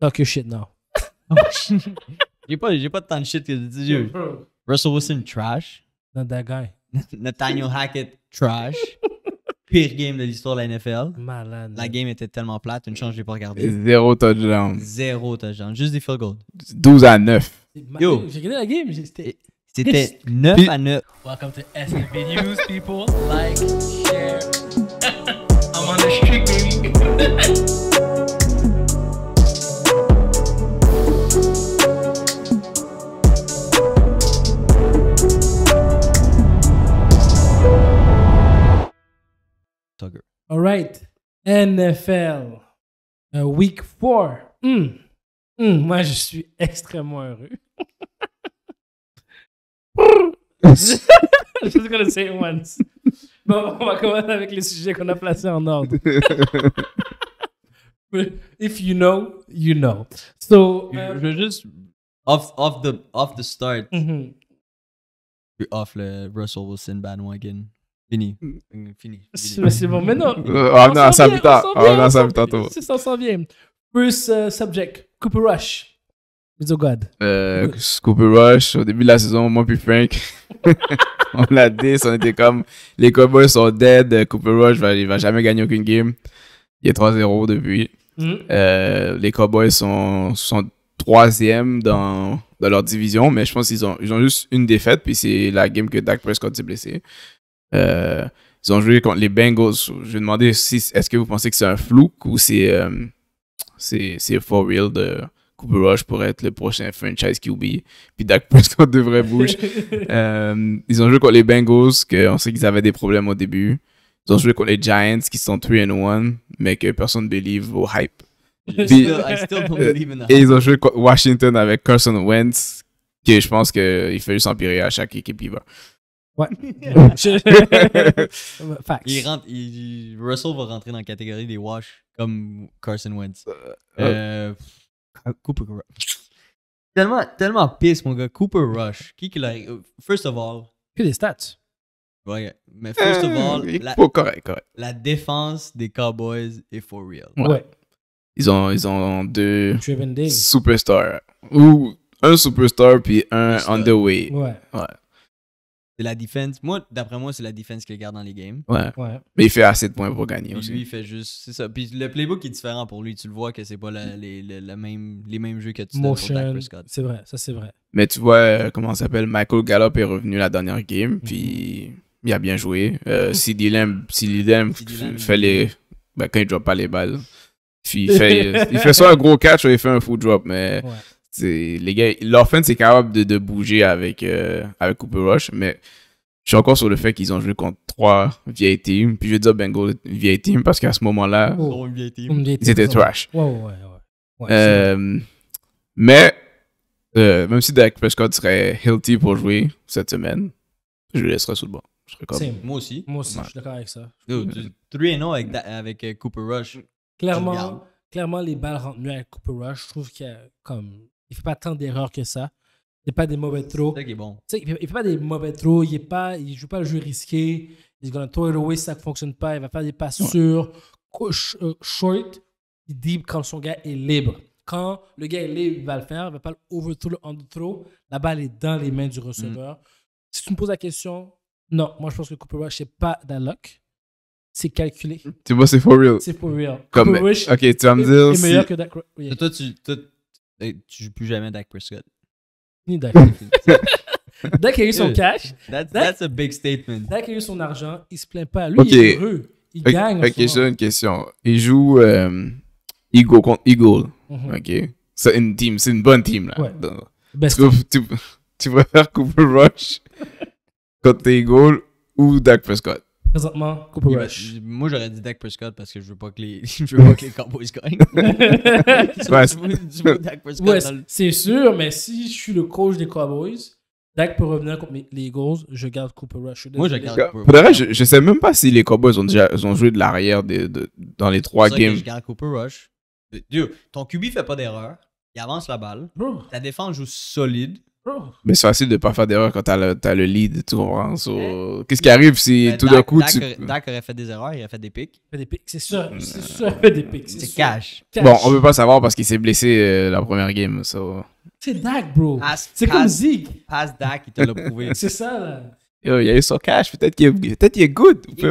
Talk your shit now. j'ai pas, j'ai pas tant de shit que je dis Russell Wilson, trash. Not that guy. Nathaniel Hackett, trash. Pire game de l'histoire de la NFL. Malade. La game était tellement plate, une chance, je l'ai pas regardé. Zéro touchdown. Zéro touchdown. Juste des field goals. 12 à 9. Yo. J'ai regardé la game. C'était. C'était 9 à 9. Welcome to SFB News, people. Like, share. I'm on the street, baby. All right. NFL. Uh, week 4. Mm. Mm. moi, je suis extrêmement heureux. I'm Just gonna say it once. Bon, on va commencer avec les sujets qu'on a placés en ordre. If you know, you know. So, euh, Je veux juste off off the off the start. mhm. Off le Russell Wilson bandwagon. Hmm. Fini. Fini. C'est bon, mais euh, ah, non. on à ça On C'est ah, ça, on s'en vient. First euh, subject, Cooper Rush. It's euh, Cooper Rush, au début de la saison, moi puis Frank, on l'a dit, on était comme les Cowboys sont dead, Cooper Rush il il va jamais gagner aucune game. Il est 3-0 depuis. Hmm. les Cowboys sont, sont troisième dans, dans leur division, mais je pense qu'ils ont, ils ont juste une défaite, puis c'est la game que Dak Prescott s'est blessé ils ont joué contre les Bengals. Je vais demander si, est-ce que vous pensez que c'est un flou ou c'est, euh, c'est, for real de Cooper Rush pour être le prochain franchise QB. Puis Dak Prescott devrait bouger. ils euh, ont joué contre les Bengals, qu'on sait qu'ils avaient des problèmes au début. Ils ont joué contre les Giants qui sont 3-1, mais que personne ne believe au hype. et ils ont joué contre Washington avec Carson Wentz, que je pense qu'il fait juste empirer à chaque équipe qui va. Ouais. Facts. Il rentre, Russell va rentrer dans la catégorie des wash comme Carson Wentz. Euh, euh, euh, Cooper Rush. Tellement, tellement pisse, mon gars. Cooper Rush. Qui qu'il a First of all. Que des stats. Ouais, mais first of all. la, correct, la défense des Cowboys est for real. Ouais. Ils ont, ils ont deux superstar Ou un superstar puis un on the way. Ouais. ouais. C'est la défense. Moi, d'après moi, c'est la défense qu'il garde dans les games. Ouais. Mais il fait assez de points pour gagner aussi. Lui, il fait juste. C'est ça. Puis le playbook est différent pour lui. Tu le vois que c'est pas les, les mêmes jeux que tu donnes pour Dak C'est vrai, ça c'est vrai. Mais tu vois, euh, comment ça s'appelle Michael Gallup est revenu la dernière game. Mhm. Puis il a bien joué. Si euh, mhm. CD fait les. Ben, quand il drop pas les balles. Puis il fait, il fait soit un gros catch soit il fait un full drop. Mais les gars, l'offense est capable de, de bouger avec, euh, avec Cooper Rush, mais je suis encore sur le fait qu'ils ont joué contre trois vieilles teams. Puis je vais dire Bengals vieille parce qu'à ce moment-là, oh, ils étaient trash. Ouais, ouais, ouais. Euh, mais euh, même si Dak Prescott serait healthy pour jouer cette semaine, je le laisserais sous le banc. Moi aussi. Moi aussi, je suis d'accord avec ça. 3-0 avec, avec euh, Cooper Rush. Clairement, clairement, les balles rentrent mieux avec Cooper Rush. Je trouve qu'il y a comme il fait pas tant d'erreurs que ça. Il a pas des mauvais trous. Est bon. Il ne fait, fait pas des mauvais trous. Il ne joue pas le jeu risqué. Il va throw it away ça ne fonctionne pas. Il va faire des passes ouais. sûres, euh, Short, short, deep quand son gars est libre. Quand le gars est libre, il va le faire. Il ne va pas l'overthrow, le under-throw. La balle est dans les mains du receveur. Mm. Si tu me poses la question, non, moi je pense que Cooper Rush, c'est pas Dalloc. C'est calculé. Tu vois, c'est for real. C'est for real. Comme, ok, tu vas me dire. meilleur si... que Dak. Toi, tu. Et tu joues plus jamais Dak Prescott. Ni Dak. Dak a eu son euh, cash. That's, that's a big statement. Dak a eu son argent. Il se plaint pas. Lui, il est heureux. Il gagne. Ok, j'ai une question. Il joue euh, Eagle contre Eagle. Mhm. Ok. C'est une team. C'est une bonne team. Là. tu, tu, faire couple Rush contre Eagle ou Dak Prescott? présentement, Cooper Rush. moi, j'aurais dit Dak Prescott parce que je veux pas que les, je veux pas que les Cowboys gagnent. ouais, c'est sûr, mais si je suis le coach des Cowboys, Dak peut revenir contre les Eagles, je garde Cooper Rush. Moi, je garde Cooper Rush. Pour vrai, je, sais même pas si les Cowboys ont déjà ont joué de l'arrière dans les trois games. je garde Cooper Rush. ton QB fait pas d'erreur. Il avance la balle. Ta défense joue solide. Oh. Mais c'est facile de ne pas faire d'erreur quand t'as le, as le lead, tu comprends? So, Qu'est-ce qui arrive si ben, tout d'un coup Dak, tu. Dak aurait fait des erreurs, il a fait des pics. Fait des pics, c'est ça, mm. C'est sûr, fait des pics. C'est cash. Bon, on ne peut pas savoir parce qu'il s'est blessé euh, la première game. So. C'est Dak, bro. C'est comme Zig. Passe Dak, il te l'a prouvé. c'est ça, là. Yo, il y a eu son cash, peut-être qu'il est, peut good. Il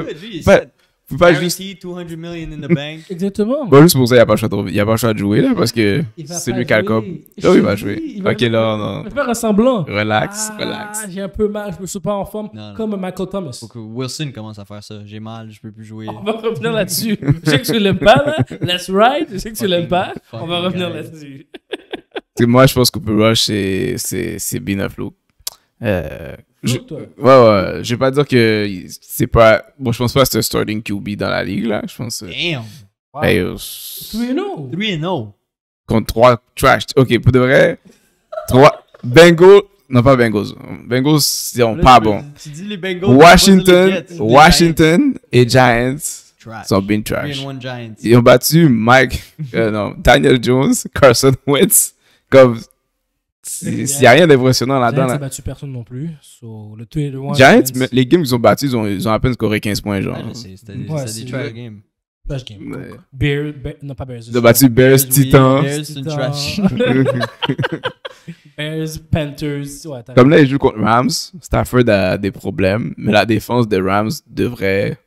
est good, faut pas juste. 200 million in the bank. Exactement. Bon, bah, juste pour ça, il n'y a, pas le choix de jouer, là, parce que c'est lui qui a le cop. Oh, il va jouer. Il va ok, là, non. Il va faire Relax, ah, relax. J'ai un peu mal, je me suis pas en forme, comme Michael Thomas. Faut que Wilson commence à faire ça. J'ai mal, je peux plus jouer. On va revenir là-dessus. je sais que tu l'aimes pas, là. Let's ride. Je sais que tu l'aimes pas. On va revenir là-dessus. Moi, je pense que Cooper Rush, c'est Ben Affleck. Euh, je, ouais, ouais. Je vais pas dire que c'est pas. Bon, je pense pas que c'est starting QB dans la ligue, là. Je pense. Damn. 3-0. 3-0. Contre 3 trash. Ok, pour de vrai. 3. Bengals. Non, pas Bengals. Bengals, c'est pas bon. Tu dis les Bengals. Washington, Washington et Giants. Trash. sont trash. Ils ont battu Mike, euh, non, Daniel Jones, Carson Wentz, comme il n'y a rien d'impressionnant là-dedans. Giants pas battu personne non plus. So, Giants, les games qu'ils ont battus, ils ont, à peine scoré 15 points. genre. Ouais, des trash games. game. Bears, non pas Bears. Ils ont battu Bears, Titans. Bears, Titan. Bears, Panthers. Comme là, ils jouent contre Rams. Stafford a des problèmes, mais la défense des Rams devrait.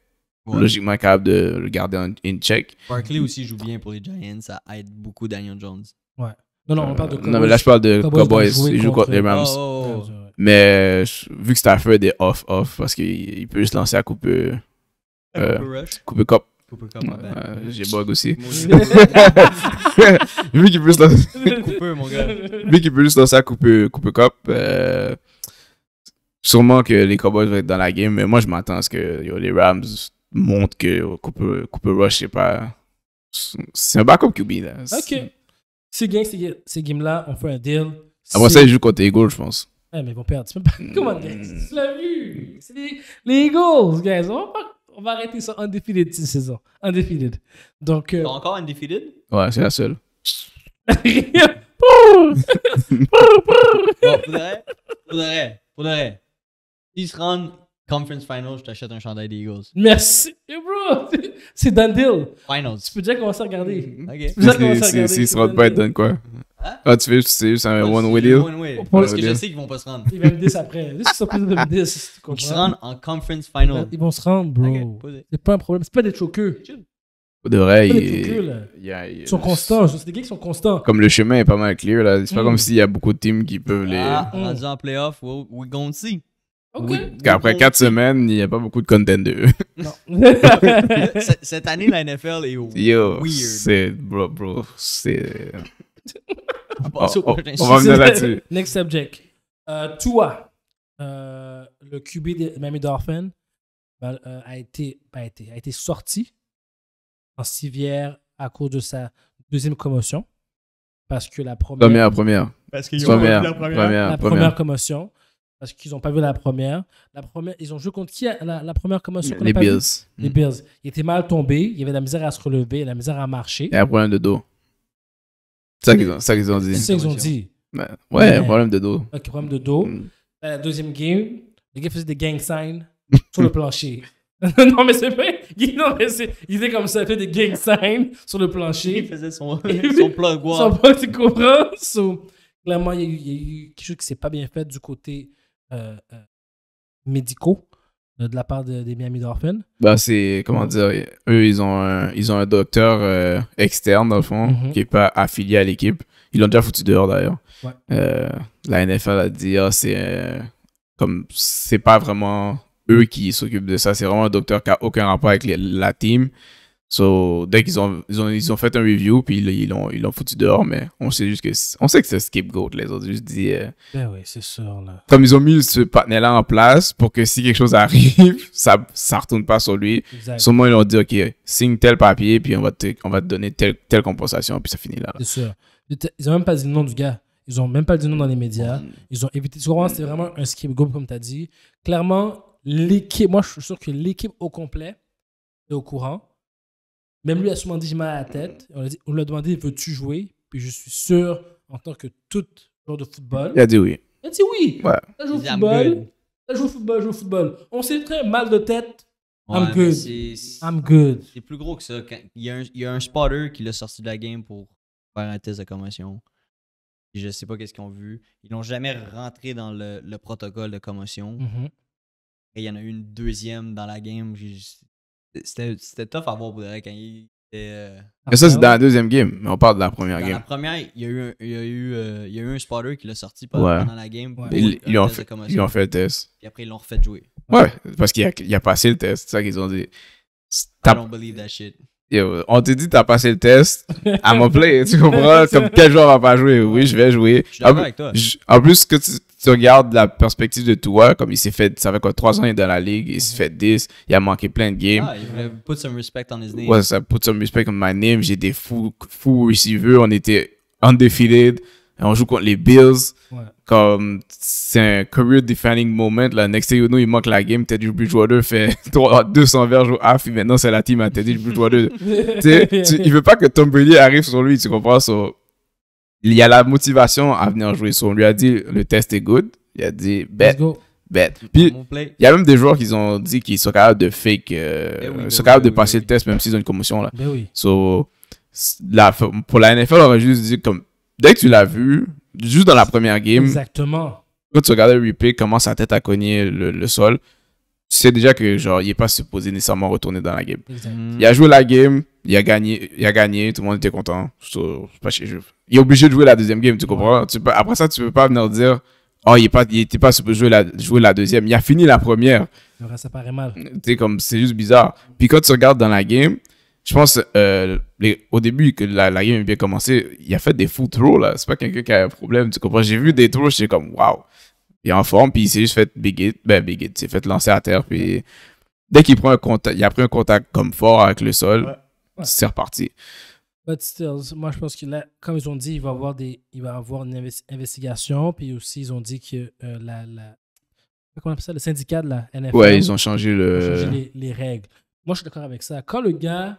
Ouais. logiquement capable de le garder en check. Barkley aussi joue bien pour les Giants, ça aide beaucoup Daniel Jones. Ouais. Non, non, on parle de Cowboys. Non, mais là, je parle de Cowboys. ils jouent contre les euh, Rams. Oh, oh, oh. Mais vu que Stafford est off-off, parce qu'il peut juste lancer à couper. couper Cop. j'ai bug aussi. vu qu'il peut lancer. mon gars. Vu qu'il peut juste lancer à couper, couper Cop. Euh, sûrement que les Cowboys vont être dans la game, mais moi, je m'attends à ce que les Rams montrent que couper Cooper Rush, sais pas. C'est un backup QB. Là. Ok. S'ils gagnent ces, ces games-là, on fait un deal. Après ah, ça, ils jouent contre les Eagles, je pense. Ouais, ah, mais ils vont perdre. Hmm. Comment, guys? Tu l'as vu? C'est les, les, Eagles, guys. On va, pas, on va arrêter ça undefeated cette saison. Undefeated. Donc. Euh... Encore undefeated? Ouais, c'est la seule. bon, pour de vrai, pour de vrai, pour de vrai. Ils se rendent Conference Finals, je t'achète un chandail des Eagles. Merci, bro! C'est done deal. Finals. Tu peux déjà commencer à regarder. Ok. Tu peux déjà regarder. S'ils se rendent pas, ils donnent quoi? Ah, tu veux, juste un one-way deal? one Parce que je sais qu'ils vont pas se rendre. Ils vont me 10 après. Juste sont plus de 10. Ils se rendent en Conference Finals. Ils vont se rendre, bro. C'est pas un problème. C'est pas des choqueux. De vrai, ils sont constants. C'est des gars qui sont constants. Comme le chemin est pas mal clair, là. C'est pas mm. comme s'il y a beaucoup de teams qui peuvent ah, les. Ah, on a dit en playoff, we gonna see. OK. Après quatre semaines, il n'y a pas beaucoup de contenders. Non. Cette année, la NFL est Yo, weird. C'est. Bro, bro. C'est. Oh, oh, on, va venir là-dessus. Next subject. Euh, toi, euh, le QB de Miami Dolphin ben, euh, a, été, a, été, a été sorti en civière à cause de sa deuxième commotion. Parce que la première. Première, première. Parce qu'il y a eu la première, première, commotion parce qu'ils n'ont pas vu la première. La première, ils ont joué contre qui la, première comment Les Bills. Les hmm. Bills. Ils étaient mal tombés. il y avait de la misère à se relever, de la misère à marcher. Il a un problème de dos. C'est ça qu'ils ont, ça ont dit. C'est ça qu'ils ont dit. Ouais, ouais, problème de dos. Un problème de dos. Hmm. Ben, la deuxième game, les gars faisaient des gang signs sur le plancher. non, mais c'est vrai. Non, mais il était comme ça, il fait des gang signs sur le plancher. Il faisait son, son plan, quoi. Son plan, tu comprends? clairement, il y, a eu, quelque chose qui ne s'est pas bien fait du côté euh, euh, médicaux euh, de la part de, des Miami Dolphins. Ben, c'est, comment dire, eux, ils ont un, ils ont un docteur externe, dans le fond, mhm. qui est pas affilié à l'équipe. Ils l'ont déjà foutu dehors, d'ailleurs. la NFL a dit, ah, c'est comme, c'est pas vraiment eux qui s'occupent de ça, c'est vraiment un docteur qui a aucun rapport avec la team. Donc, dès qu'ils ont, ils ont, ils ont fait un review, puis ils l'ont ils foutu dehors, mais on sait juste que on sait que c'est scapegoat. Les autres juste dit. Euh, ben oui, c'est sûr. Là. Comme ils ont mis ce partenaire-là en place pour que si quelque chose arrive, ça ça retourne pas sur lui. Exact. Sûrement, ils ont dit OK, signe tel papier, puis on va te, on va te donner telle, telle compensation, puis ça finit là. C'est sûr. Ils n'ont même pas dit le nom du gars. Ils ont même pas dit le nom dans les médias. Ils ont évité. Souvent, c'était vraiment un scapegoat, comme tu as dit. Clairement, l'équipe, moi, je suis sûr que l'équipe au complet est au courant même lui a souvent dit j'ai mal à la tête. On, lui a demandé veux-tu jouer Puis je suis sûr, en tant que tout joueur de football. Il a dit oui. Il a dit oui. Ça joue au football. Ça joue au football, joue au football. On s'est très mal de tête. I'm good. I'm good. C'est plus gros que ça. Il y, a un, spotter qui l'a sorti de la game pour faire un test de commotion. Je sais pas qu'est-ce qu'ils ont vu. Ils n'ont jamais rentré dans le, protocole de commotion. Mm-hmm. Et il y en a eu une deuxième dans la game. C'était tough à voir pour quand il était. Euh, mais ça, c'est dans la deuxième game. On parle de la première game. la première, il y a eu un, il y a eu, euh, il y a eu un spotter qui l'a sorti pendant, la game. Ouais. Ils, ont fait, ils, ont fait, le test. Et après, ils l'ont refait jouer. Ouais, parce qu'il a, il a passé le test. C'est ça qu'ils ont dit. I don't believe that shit. on te dit t'as passé le test, à mon play, tu comprends? Comme quel joueur va pas jouer? Oui, je vais jouer. Je suis avec toi. En plus, que tu, tu regardes la perspective de toi, comme il s'est fait, ça fait quoi, 3 ans, il est dans la ligue, il s'est fait 10, il a manqué plein de games. Ah, il voulait put some respect on his name. Ouais, ça put some respect sur my name. J'ai des fous, fous receivers, on était undefeated, on joue contre les Bills. Comme, c'est un career defining moment, là. Next thing you know, il manque la game, Teddy Bridgewater fait 200 verges au half, et maintenant c'est la team à Teddy Bridgewater. tu sais, il veut pas que Tom Brady arrive sur lui, tu comprends, sur il y a la motivation à venir jouer. on lui a dit le test est good. Il a dit bet. Bet. Puis, il y a même des joueurs qui ont dit qu'ils sont capables de fake, euh, eh sont capables de passer le test même s'ils ont une commotion. Là. Ben so, la, pour la NFL, on va juste dit, comme, dès que tu l'as vu, juste dans la première game, Exactement. quand tu regardes le replay, comment sa tête a cogné le sol, tu sais déjà que genre il est pas supposé nécessairement retourner dans la game. Il a joué la game, il a gagné, il a gagné, tout le monde était content. pas chez Il est obligé de jouer la deuxième game, tu comprends tu peux, après ça, tu peux pas venir dire oh il est pas, il était pas supposé jouer la, jouer la deuxième. Il a fini la première. ça paraît mal. comme c'est juste bizarre. Puis quand tu regardes dans la game, je pense euh, au début que la, game a bien commencé, il a fait des full throws là. C'est pas quelqu'un qui a un problème, tu comprends J'ai vu des throws, j'étais comme waouh il est en forme, puis il s'est juste fait big Ben, big hit, s'est fait lancer à terre, puis dès qu'il prend un contact, il a pris un contact comme fort avec le sol, c'est reparti. But still, moi je pense que là, comme ils ont dit, il va avoir avoir une investigation, puis aussi ils ont dit que euh, la, comment appelle ça, le syndicat de la NFL. Ouais, ils ont changé les, règles. Moi je suis d'accord avec ça. Quand le gars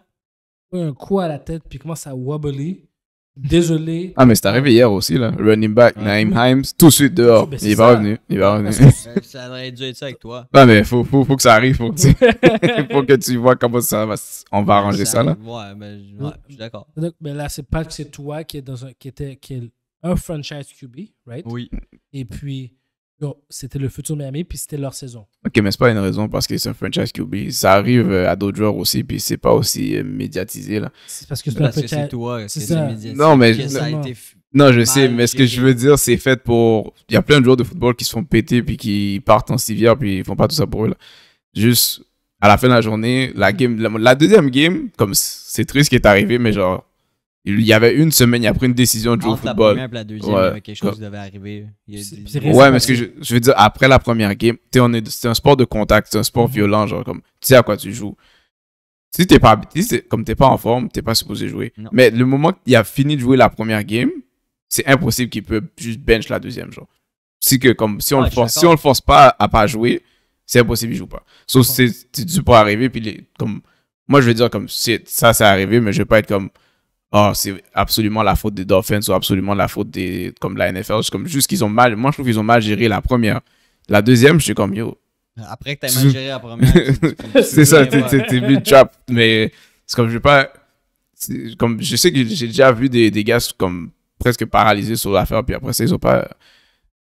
a un coup à la tête puis commence à wobbler, Désolé. Ah, mais c'est arrivé hier aussi, là. Running back, ah. Naim Himes, tout de suite dehors. Ben, il est pas revenu. Il pas revenu. ça aurait dû être ça avec toi. Non, mais faut, faut, faut que ça arrive. Faut que tu, faut que tu vois comment ça va. On va arranger ça, là. Ouais, mais ben, ouais, je suis d'accord. Mais ben là, c'est pas que c'est toi qui est dans un, qui était, qui est un franchise QB, right? Oui. Et puis, c'était le futur Miami, puis c'était leur saison. Ok, mais c'est pas une raison parce que c'est un franchise qui oublie. Ça arrive euh, à d'autres joueurs aussi, puis c'est pas aussi euh, médiatisé. C'est parce que c'est toi, c'est médiatisé. Non, mais. Je... non, je sais, mais ce que je veux dire, c'est fait pour. Il y a plein de joueurs de football qui se font péter, puis qui partent en civière, puis ils font pas tout ça pour eux. Juste, à la fin de la journée, la game, la, deuxième game, comme c'est triste qui est arrivé, mais genre, il y avait une semaine, il a pris une décision de jouer au football. La première et la deuxième, il y avait quelque chose qui devait arriver. Ouais, mais que je, je, veux dire, après la première game, on est, c'est un sport de contact, c'est un sport mhm. violent, genre comme, tu sais à quoi tu joues. Si t'es pas, comme t'es pas en forme, t'es pas supposé jouer. Mais le moment qu'il a fini de jouer la première game, c'est impossible qu'il peut juste bench la deuxième, genre. Si que comme si on ne le force, si on le force pas à, pas jouer, c'est impossible qu'il joue pas. Sauf si tu pas arriver, puis les, comme, moi je veux dire comme, ça c'est arrivé, mais je vais pas être comme oh, c'est absolument la faute des Dolphins ou absolument la faute des, comme la NFL. comme juste qu'ils ont mal, moi je trouve qu'ils ont mal géré la première. La deuxième, je suis comme yo. Après que t'as mal géré la première. c'est ça, t'es vu trap. Mais c'est comme je vais pas, comme je sais que j'ai déjà vu des, gars comme presque paralysés sur l'affaire, puis après ça, ils ont pas.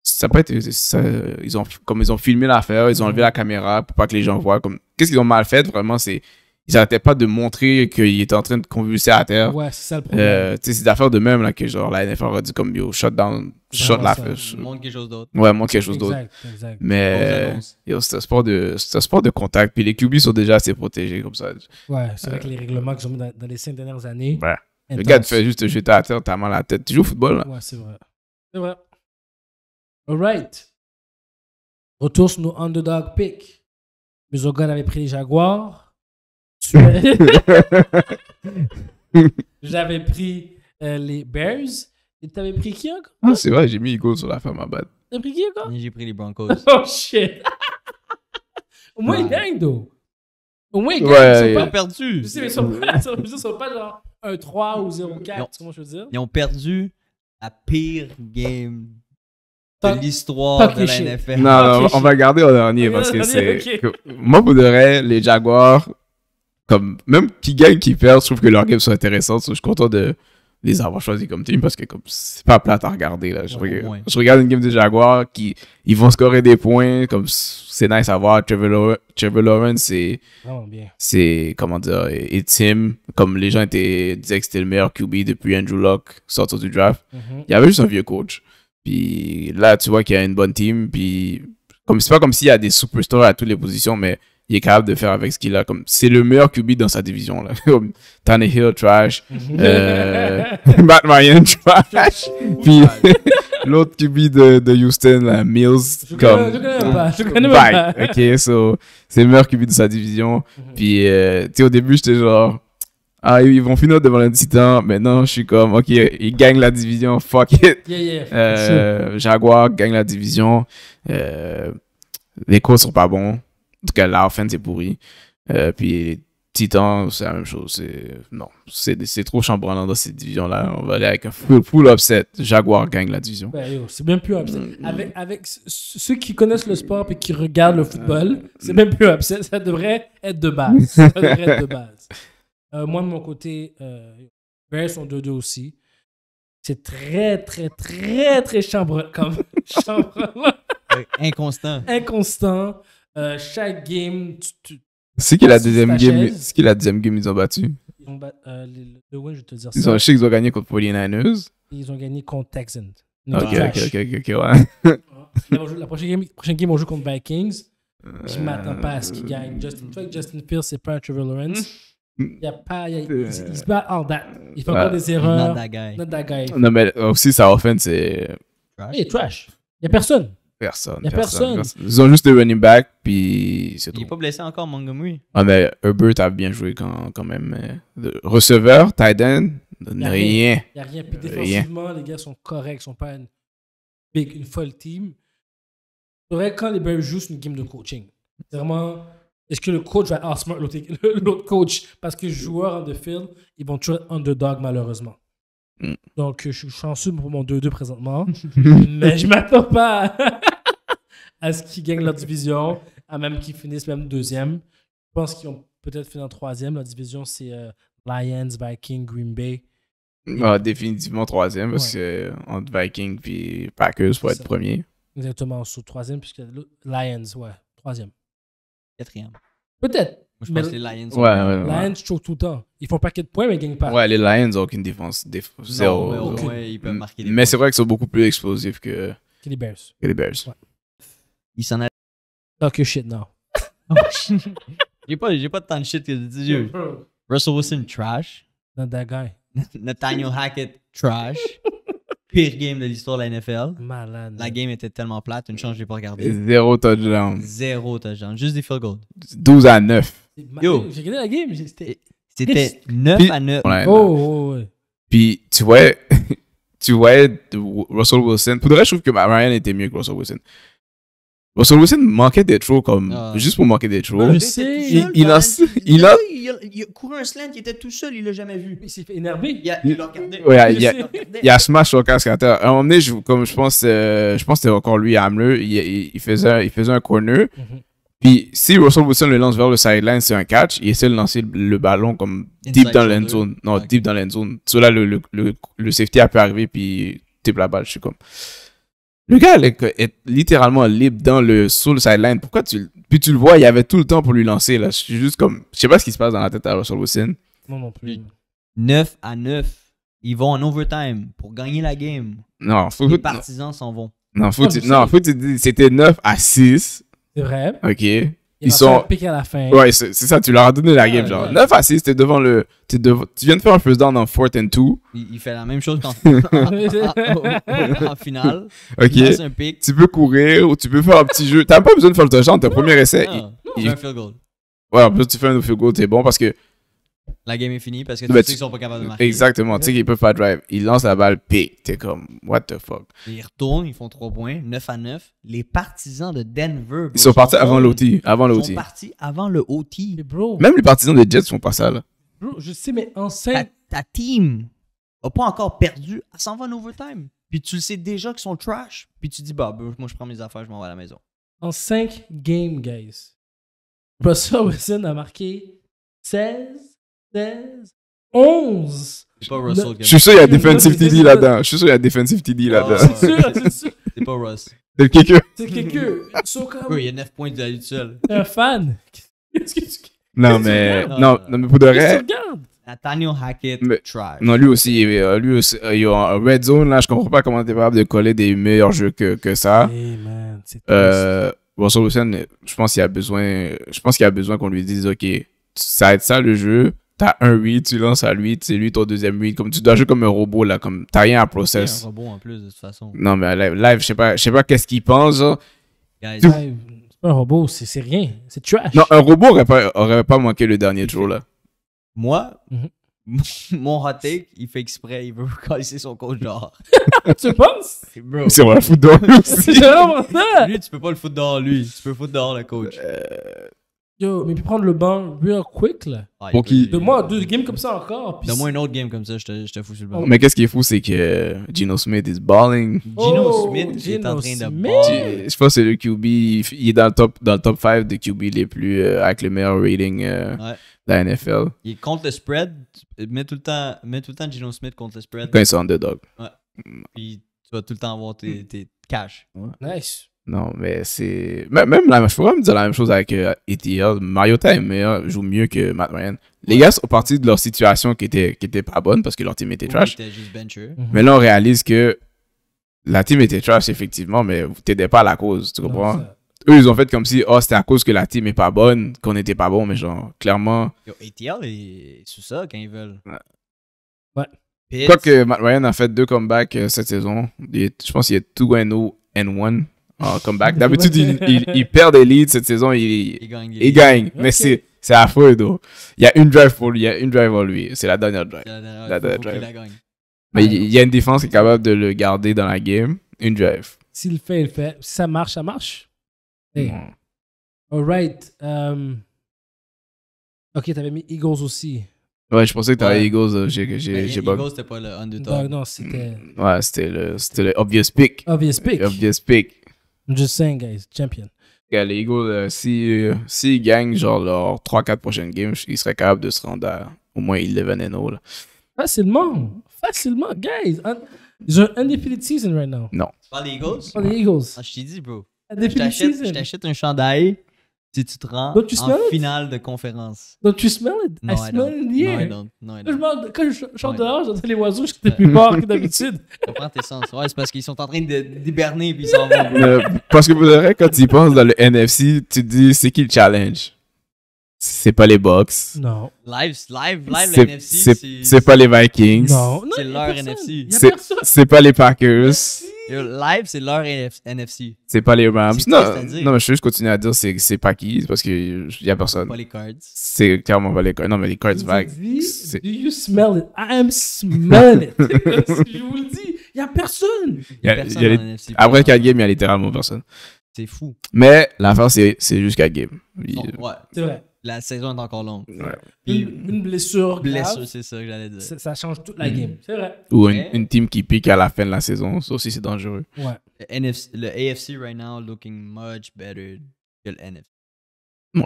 Ça peut être. ils ont, comme ils ont filmé l'affaire, ils ont enlevé la caméra pour pas que les gens voient. Comme, qu'est-ce qu'ils ont mal fait vraiment C'est ils n'arrêtaient pas de montrer qu'il était en train de convulser à terre. Ouais, c'est ça le problème. Euh, tu sais, c'est d'affaire de même là, que genre la NFL a dit comme yo, shut down, shut la fiche. Montre quelque chose d'autre. Ouais, montre quelque chose d'autre. Exact, exact. Mais yo, c'est un, sport de, de contact. Puis les QB sont déjà assez protégés comme ça. Ouais, c'est vrai que les règlements qu'ils ont mis dans, les cinq dernières années. Ouais. Le gars tu fais juste te jeter à terre, t'as mal à la tête. Tu joues au football là. Ouais, c'est vrai. C'est vrai. Alright. Retour sur nos underdog picks. Mizogan avait pris les Jaguars. J'avais pris euh, les Bears. Et t'avais pris qui encore? Ah, c'est vrai, j'ai mis Eagles sur la femme à battre. T'as pris qui encore? J'ai pris les Broncos. oh shit! Au moins, ils gagnent, though. Au moins, ils gagnent. ils sont pas perdus. Je sais, mais ils sont pas, ils sont pas genre un 3 ou 0-4, comment je veux dire. Ils ont perdu la pire game de l'histoire de la NFL. Non, on va garder au dernier parce que c'est. Moi, vous devrez les Jaguars, comme, même qui gagne, qui perd, je trouve que leurs games sont intéressantes. Je suis content de les avoir choisis comme team parce que comme c'est pas plate à regarder. Là. Je, regarde, une game des Jaguars qui ils vont scorer des points. comme C'est nice à voir. Trevor, Lawrence, c'est. C'est. Comment dire Et Tim, comme les gens étaient, disaient que c'était le meilleur QB depuis Andrew Locke, sortant du draft, mm-hmm. il y avait juste un vieux coach. Puis là, tu vois qu'il y a une bonne team. Puis comme c'est pas comme s'il y a des superstars à toutes les positions, mais il est capable de faire avec ce qu'il a. Comme c'est le meilleur QB dans sa division là. Tannehill trash, euh, Matt Ryan trash, puis l'autre QB de, Houston Mills je comme. Connais, pas, Ok, so c'est le meilleur QB de sa division. Mhm. Puis euh, tu au début j'étais genre ah, ils vont finir devant les Titan. Maintenant, je suis comme, OK, ils gagnent la division. Fuck it. Euh, Jaguar gagne la division. Euh, les cours sont pas bons tout cas, là, en est pourrie. Euh, puis Titan, c'est la même chose. Non, c'est trop chambranlant dans cette division-là. On va aller avec un full, upset. Jaguar gagne la division. Ben, c'est même plus upset. Mm. Avec, avec, ceux qui connaissent le sport et qui regardent le football, c'est même plus upset. Ça devrait être de base. Ça devrait être de base. Euh, moi, de mon côté, euh, sont 2-2 aussi. C'est très, très, très, très chambre Comme... chambranlant. Inconstant. Inconstant. Euh, chaque game, tu, tu c'est qui la deuxième game C'est qui la deuxième game ils ont battu Ils ont battu euh, les, je vais te dire ça. Ils ont, je sais qu'ils ont gagné contre 49ers. Ils ont gagné contre Texans. Ok, ok, ok, ok, ouais. la prochaine game, prochaine game, on joue contre Vikings. Je ne euh, m'attends pas à ce qu'ils gagnent. Justin, que Justin Fields, c'est pas un Trevor Lawrence. Il y a pas, il, il se bat en date. Il fait encore des erreurs. Not that guy. Not that guy. Non, mais aussi, sa offense, c'est. Il est trash. Il n'y a personne. Personne. personne. Ils ont juste le running back, puis c'est tout. Il n'est pas blessé encore, Montgomery. Ah, mais Herbert a bien joué quand, quand même. Euh, receveur, tight end, rien. Il n'y a rien. Puis défensivement, les gars sont corrects, ils sont pas une, une folle team. C'est vrai quand les Bears jouent, c'est une game de coaching. vraiment, est-ce que le coach va smart l'autre coach? Parce que joueurs en the field, ils vont toujours underdog, malheureusement. Mm. Donc, je suis chanceux pour mon 2-2 présentement. mais je m'attends pas à ce qu'ils gagnent leur division, à même qu'ils finissent même deuxième. Je pense qu'ils ont peut-être fini en troisième. la division, c'est euh, Lions, Vikings, Green Bay. Ah, définitivement troisième, parce que entre Vikings puis Packers pour être premier. Exactement, sous troisième, puisque Lions, ouais, troisième. Quatrième. Peut-être je mais pense que les Lions. Ouais, ouais, ouais. Lions, temps Ils font pas paquet de points, mais ils gagnent pas. Ouais, les Lions n'ont aucune défense. zéro. Mais, Ouais, ils peuvent marquer des mais c'est vrai qu'ils sont beaucoup plus explosifs que, que les Bears. Que les Bears. Ouais. Ils s'en allaient. Talk your shit now. Oh, j'ai, pas, j'ai pas tant de shit que de dire. Russell Wilson, trash. Not that guy. Nathaniel Hackett, trash. Pire game de l'histoire de la NFL. Malade. La game était tellement plate, une chance, je l'ai pas regardé. Zéro touchdown. Zéro touchdown. Juste des field goals. 12 à 9. Yo. J'ai regardé la game. C'était. C'était 9 à 9. Puis, tu vois, tu vois Russell Wilson. Pour le reste, je trouve que Ryan était mieux que Russell Wilson. Russell Wilson manquait des trolls comme. Ah. Juste pour manquer des trolls. Il, a, il, a, couru un slant, il était tout seul, il l'a jamais vu. Il s'est fait énerver. Il l'a regardé. il, a smash sur le casque à terre. À un moment donné, je, comme je pense, euh, je pense que c'était encore lui à il, faisait, il faisait un corner. Mhm. Puis si Russell Wilson le lance vers le sideline, c'est un catch. Il essaie de lancer le ballon comme deep dans l'end zone. Non, deep dans l'end zone. Cela, le, le, le, safety a pu arriver, puis type la balle. Je suis comme. Le gars est, est littéralement libre dans le, sur le sideline. Pourquoi tu. Puis tu le vois, il y avait tout le temps pour lui lancer. Là. Je suis juste comme. Je sais pas ce qui se passe dans la tête à Russell Wilson. Non, non plus. 9 à 9. Ils vont en overtime pour gagner la game. Non, faut Les partisans s'en vont. Non, faut ah, tu, non, faut tu c'était 9 à 6. C'est vrai. Ok. ils sont. Piqué à la fin. Ouais, c'est ça, tu leur as donné la game. Genre, 9 à 6, t'es devant le. Tu viens de faire un first down en 4 and 2. Il, fait la même chose qu'en en finale. Ok. Tu peux courir ou tu peux faire un petit jeu. T'as pas besoin de faire le touchdown, ton premier essai. Non, il... fait un field goal. Ouais, en plus, tu fais un field goal, t'es bon parce que la game est finie parce que eh ben, tu sais qu'ils sont pas capables de marquer. Exactement, tu sais qu'ils peuvent pas drive. Ils lancent la balle, pique. T'es comme, what the fuck. Ils retournent, ils font 3 points, 9 à 9. Les partisans de Denver. ils sont partis avant l'OT. Avant Ils sont partis avant le Même les partisans des Jets sont pas ça, là. je sais, mais en 5. Ta, team a pas encore perdu. Elle s'en va en overtime. Puis tu le sais déjà qu'ils sont trash. Puis tu dis, bah, moi je prends mes affaires, je m'en vais à la maison. En 5 games, guys, Russell Wilson a marqué 16. 16, 11. Je suis sûr qu'il y a defensive TD là-dedans. Je suis sûr qu'il y a defensive TD là-dedans. C'est sûr, c'est sûr. C'est pas Russ. C'est le quelqu'un. C'est quelqu'un. So, Il y a 9 points de la un fan. Qu'est-ce que tu. Non, mais. Non, non, mais pour de vrai. Nathaniel Hackett, try. Non, lui aussi, Il euh, lui aussi euh, en red zone, là, je comprends pas comment t'es capable de coller des meilleurs jeux que, que ça. Hey, eh, man, euh, Russell Wilson, je pense qu'il a besoin, je pense qu'il a besoin qu'on lui dise, OK, ça va être ça le jeu, T'as un 8 tu lances à 8, c'est lui ton deuxième 8 Comme tu dois jouer comme un robot, là. Comme t'as rien à process. un robot en plus, de toute façon. Non, mais live, je sais pas, je sais pas qu'est-ce qu'il pense. Hein. c'est pas un robot, c'est, rien. C'est trash. Non, un robot aurait pas, aurait manqué le dernier jour, là. Moi, mhm. mon hot il fait exprès, il veut casser son coach genre tu penses? C'est vrai, le foot dehors. c'est ça. Lui, tu peux pas le foutre dehors, lui. Tu peux foutre dehors le coach. Euh... Yo, mais puis prendre le banc real quick, là. Pour ah, Donne-moi deux games comme ça encore. Puis Donne-moi une autre game comme ça, je te, je te fous sur le banc. Mais qu'est-ce qui est fou, c'est que Gino Smith est balling. Gino oh, Smith est en train de baller. Je pense que c'est le QB, il est dans le top, dans le top 5 des QB les plus, euh, avec le meilleur rating euh, de la NFL Il est contre le spread. Tu- Mets tout le temps, mets tout le temps Gino Smith contre le spread. quand ben, il est underdog. Puis tu vas tout le temps avoir tes, tes cash. Nice. Non, mais c'est. Même, la... je pourrais me dire la même chose avec euh, e Mario Time joue mieux que Matt Ryan. Les gars sont partis de leur situation qui était, qui était pas bonne parce que leur team était trash. Mhm. mais là, on réalise que la team était trash, effectivement, mais vous pas à la cause. Tu comprends? Eux, ils ont fait comme si, oh, c'était à cause que la team est pas bonne, qu'on était pas bon, mais genre, clairement. Yo, e est ça quand ils veulent. Ouais. ouais. Quoi que Matt Ryan a fait deux comebacks euh, cette saison. je pense qu'il est 2-0 and 1 comeback. D'habitude, il, perd des leads. Cette saison, il gagne. Mais c'est c'est affreux, donc. Il y a une drive pour lui. Il y a une drive pour lui. C'est la dernière drive. La dernière, drive. mais il y a une défense qui est capable de le garder dans la game. Une drive. S'il fait, il fait. ça marche, ça marche. All right. Um, ok, t'avais mis Eagles aussi. Ouais, je pensais que t'avais Eagles. Euh, j'ai, j'ai, j'ai Eagles, c'était pas le underdog. Bah, non, non c'était. Mm. Ouais, c'était le, c'était le obvious pick. Obvious pick. Obvious pick. I'm just saying, guys, champion. les Eagles, euh, euh, s'ils si, si gagnent genre leurs 3-4 prochaines games, ils seraient capables de se rendre à au moins 11 0 là. Facilement. Facilement. Guys, un, ils ont un undefeated season right now. Non. Pas les Eagles? Pas les Eagles. Ah, je t'ai dit, bro. Je t'achète un chandail si tu te rends en finale de conférence. Donc, tu smell it? No, I, smell the quand je chante dehors, j'entends les oiseaux, je suis plus mort que d'habitude. comprends tes sens. Ouais, c'est parce qu'ils sont en train d'hiberner puis ils s'en parce que vous aurez, quand tu y penses dans le NFC, tu te dis c'est qui le challenge? C'est pas les Bucks. Non. Live, live, live, le NFC. C'est pas les Vikings. Non, non. C'est leur NFC. C'est pas les Packers live, c'est leur NFC. C'est pas les Rams. Non, non, mais je veux juste continuer à dire c'est, c'est pas qui, parce qu'il y a personne. Pas les Cards. C'est clairement pas les Cards. Non, mais les Cards vagues. Do you smell it? I am smelling it. je vous le dis, il y a personne. Il y a personne les... NFC, Après 4 games, il y a littéralement personne. C'est fou. Mais l'affaire, c'est, juste 4 games. Ouais. C'est vrai la saison est encore longue. Puis, une, blessure. Blessure, c'est ça que j'allais dire. Ça, change toute la hmm. game. C'est vrai. Ou une, une, team qui pique à la fin de la saison. Ça aussi, c'est dangereux. Ouais. Le, NFC, le, AFC right now looking much better que le NFC.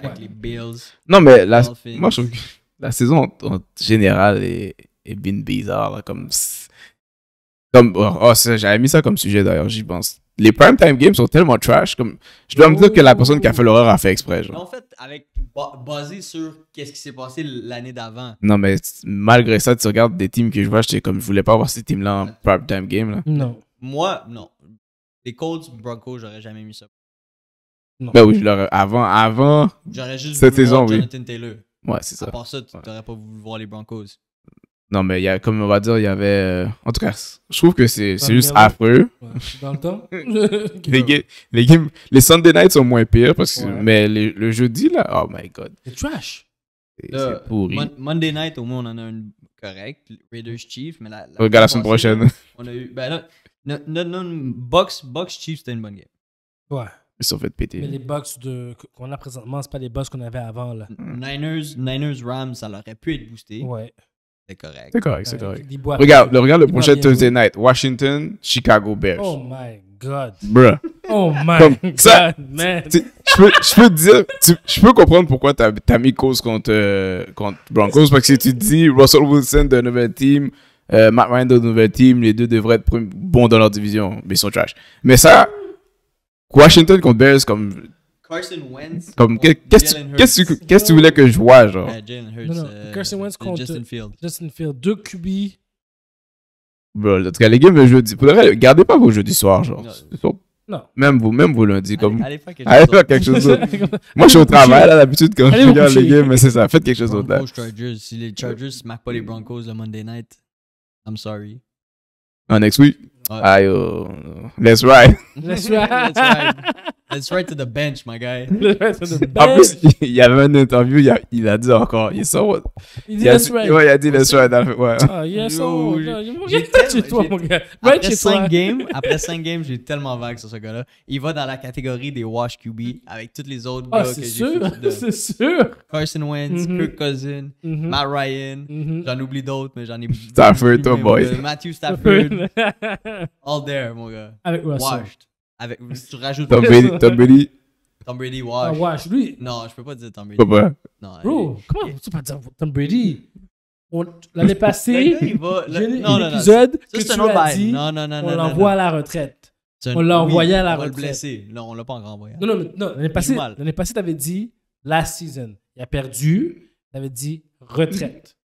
Avec les Bills. Non, mais la, moi, je la saison en, général est, est bien bizarre. comme. comme oh, oh J'avais mis ça comme sujet d'ailleurs, j'y pense les prime time games sont tellement trash. Comme, je dois me dire que la personne qui a fait l'horreur a fait exprès. Genre. En fait, avec, basé sur ce qui s'est passé l'année d'avant. Non, mais malgré ça, tu regardes des teams que je vois, je comme, je voulais pas voir ces teams-là en euh, prime time game. Là. Non. Moi, non. Les Colts, Broncos, j'aurais jamais mis ça. Ben oui, je l'aurais. Avant, avant. J'aurais juste voulu Jonathan Taylor. Ouais, c'est ça. À part ça, tu n'aurais pas voulu voir les Broncos. Non, mais il y a, comme on va dire, il y avait. Euh, en tout cas, je trouve que c'est juste affreux. Dans le temps. les, games, les Sunday nights sont moins pires, parce que, mais le jeudi, là, oh my god. C'est trash. C'est pourri. Monday night, au moins, on en a une correcte. Raiders Chief, mais la. Regarde la semaine prochaine. On a eu. Ben, non, non, non box, box Chiefs, c'était une bonne game. Ouais. Ils sont fait péter. Mais les de qu'on a présentement, c'est pas les Box qu'on avait avant. Là. Niners, Niners Rams, ça aurait pu être boosté. Ouais. C'est correct. C'est correct, c'est euh, correct. Regarde, le, regarde le prochain Thursday night. Washington, Chicago Bears. Oh my god. Bruh. Oh my god, man. Je peux, te dire, je peux comprendre pourquoi tu as mis cause contre, euh, contre Broncos parce que si tu dis Russell Wilson de nouvelle team, euh, Matt Ryan de nouvelle team, les deux devraient être bons dans leur division, mais ils sont trash. Mais ça, Washington contre Bears, comme Carson Wentz. Comme, qu'est-ce que tu, voulais que je vois, genre? Jalen Hurts. Non, non. Euh, Carson Wentz contre Justin Field. Justin Field. Deux QB. Bro en tout cas, les games, le jeudi. Pour le gardez pas vos jeudis soirs, genre. Non. Même vous, même vous lundi, comme. Allez, faire quelque chose d'autre. Moi, je suis au travail, à d'habitude, quand je regarde les games, mais c'est ça. Faites quelque chose d'autre, là. Chargers. Si les Chargers ne marquent pas les Broncos le Monday night, I'm sorry. Ah, next week? Ouais. That's oh, let's ride. Let's ride. let's ride. That's right to the bench, my guy. That's right to the bench. En plus, il y avait une interview, il a, dit encore, you saw what? Il dit il a, that's right. Ouais, il a dit that's right. Ouais. Ah, yes, so. chez toi, mon gars. Right après, cinq games, après 5 games, j'ai tellement vague sur ce gars-là. Il va dans la catégorie des wash QB avec tous les autres ah, gars que j'ai c'est sûr. Carson Wentz, mm-hmm. Kirk Cousin, mm mm-hmm. Matt Ryan. Mm-hmm. J'en oublie d'autres, mais j'en ai. Stafford, toi, oh boy. Matthew Stafford. All there, mon gars. Avec Russell. Washed. Avec, si tu rajoutes Tom Brady. Tom Brady. Tom Brady ah, Wash. lui. Non, je peux pas dire Tom Brady. Non, Bro, comment tu peux pas dire Tom Brady? L'année passée, l'épisode que tu as dit, non, non, non, on l'envoie à la retraite. On l'a envoyé à la retraite. On l'a blessé. Non, on l'a pas encore envoyé. Non, non, non. L'année passée, tu avais dit last season. Il a perdu. Tu avais dit retraite.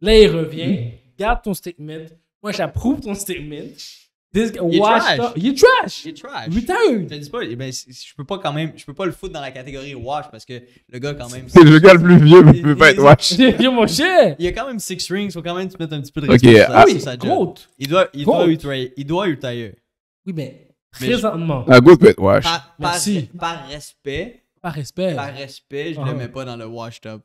Là, il revient. Mm. Garde ton statement. Moi, j'approuve ton statement il, est trash. il est trash. Il Je te dis pas, eh ben, je peux pas quand même, je peux pas le foutre dans la catégorie wash parce que le gars quand même. C'est le gars le plus vieux, mais il peut pas être wash. Il mon Il a quand même six rings, faut quand même se mettre un petit peu de respect. Ah, il doit, il doit, il doit Oui, mais présentement. Ah, good peut être wash. Par, respect. Par respect. Par respect, je ne ah le mets pas dans le wash top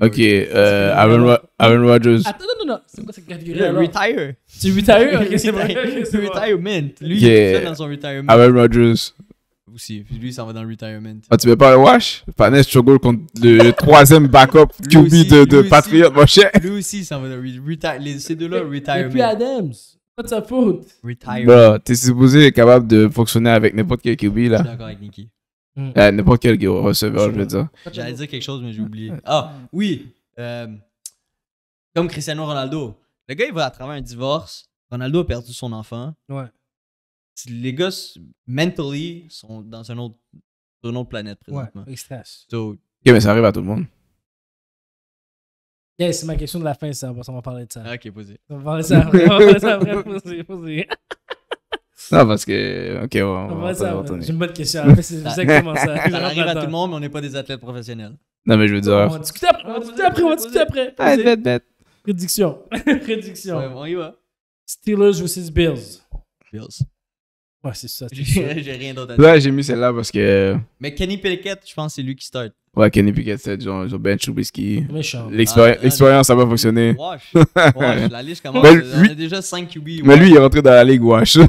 Ok, euh, Aaron, Aaron Rodgers. Attends, non, non, non. C'est quoi cette catégorie-là? Retire. Tu retire? Ok, c'est vrai. retirement. Lui, il yeah. est dans son retirement. Aaron Rodgers. Aussi. lui, il s'en va dans le retirement. Ah, tu veux pas le wash? Panes Chogol contre le troisième backup QB de, de Patriot, mon cher. Lui aussi, ça s'en va dans le retirement. C'est deux-là, retirement. Et puis Adams. What's de sa faute. Retire. Bro, t'es supposé être capable de fonctionner avec n'importe quel QB, là. Je suis d'accord avec Nicky. Mm. Euh, N'importe quel receveur, je veux dire. J'allais dire quelque chose, mais j'ai oublié. Ah, oui. Euh, comme Cristiano Ronaldo. Le gars, il va à travers un divorce. Ronaldo a perdu son enfant. Ouais. Les gars, mentally, sont dans un autre, une autre planète présentement. Ouais, stress. So, ok, mais ça arrive à tout le monde. Yeah, c'est ma question de la fin, ça. On va parler de ça. Ok, posé. On va parler de ça On va parler de ça ah, posé. Non, parce que. Ok, on, va ça, J'ai une bonne question. C'est exactement ça. Ça arrive à tout le monde, mais on n'est pas des athlètes professionnels. Non, mais je veux dire. On va discuter après, on va discuter après, on après. bête, bête. Prédiction. Prédiction. Ouais, on y va. Steelers versus Bills. Bills. Ouais, c'est ça. j'ai rien d'autre à dire. Ouais, j'ai mis celle-là parce que. Mais Kenny Pickett, je pense que c'est lui qui start. Ouais, Kenny Pickett, c'est genre, genre Ben Méchant. Ah, l'expérience, ça va ah, fonctionner. Wash. Wash. La liste commence. a déjà 5 QB. Mais lui, il est rentré dans la ligue Wash. Ouais,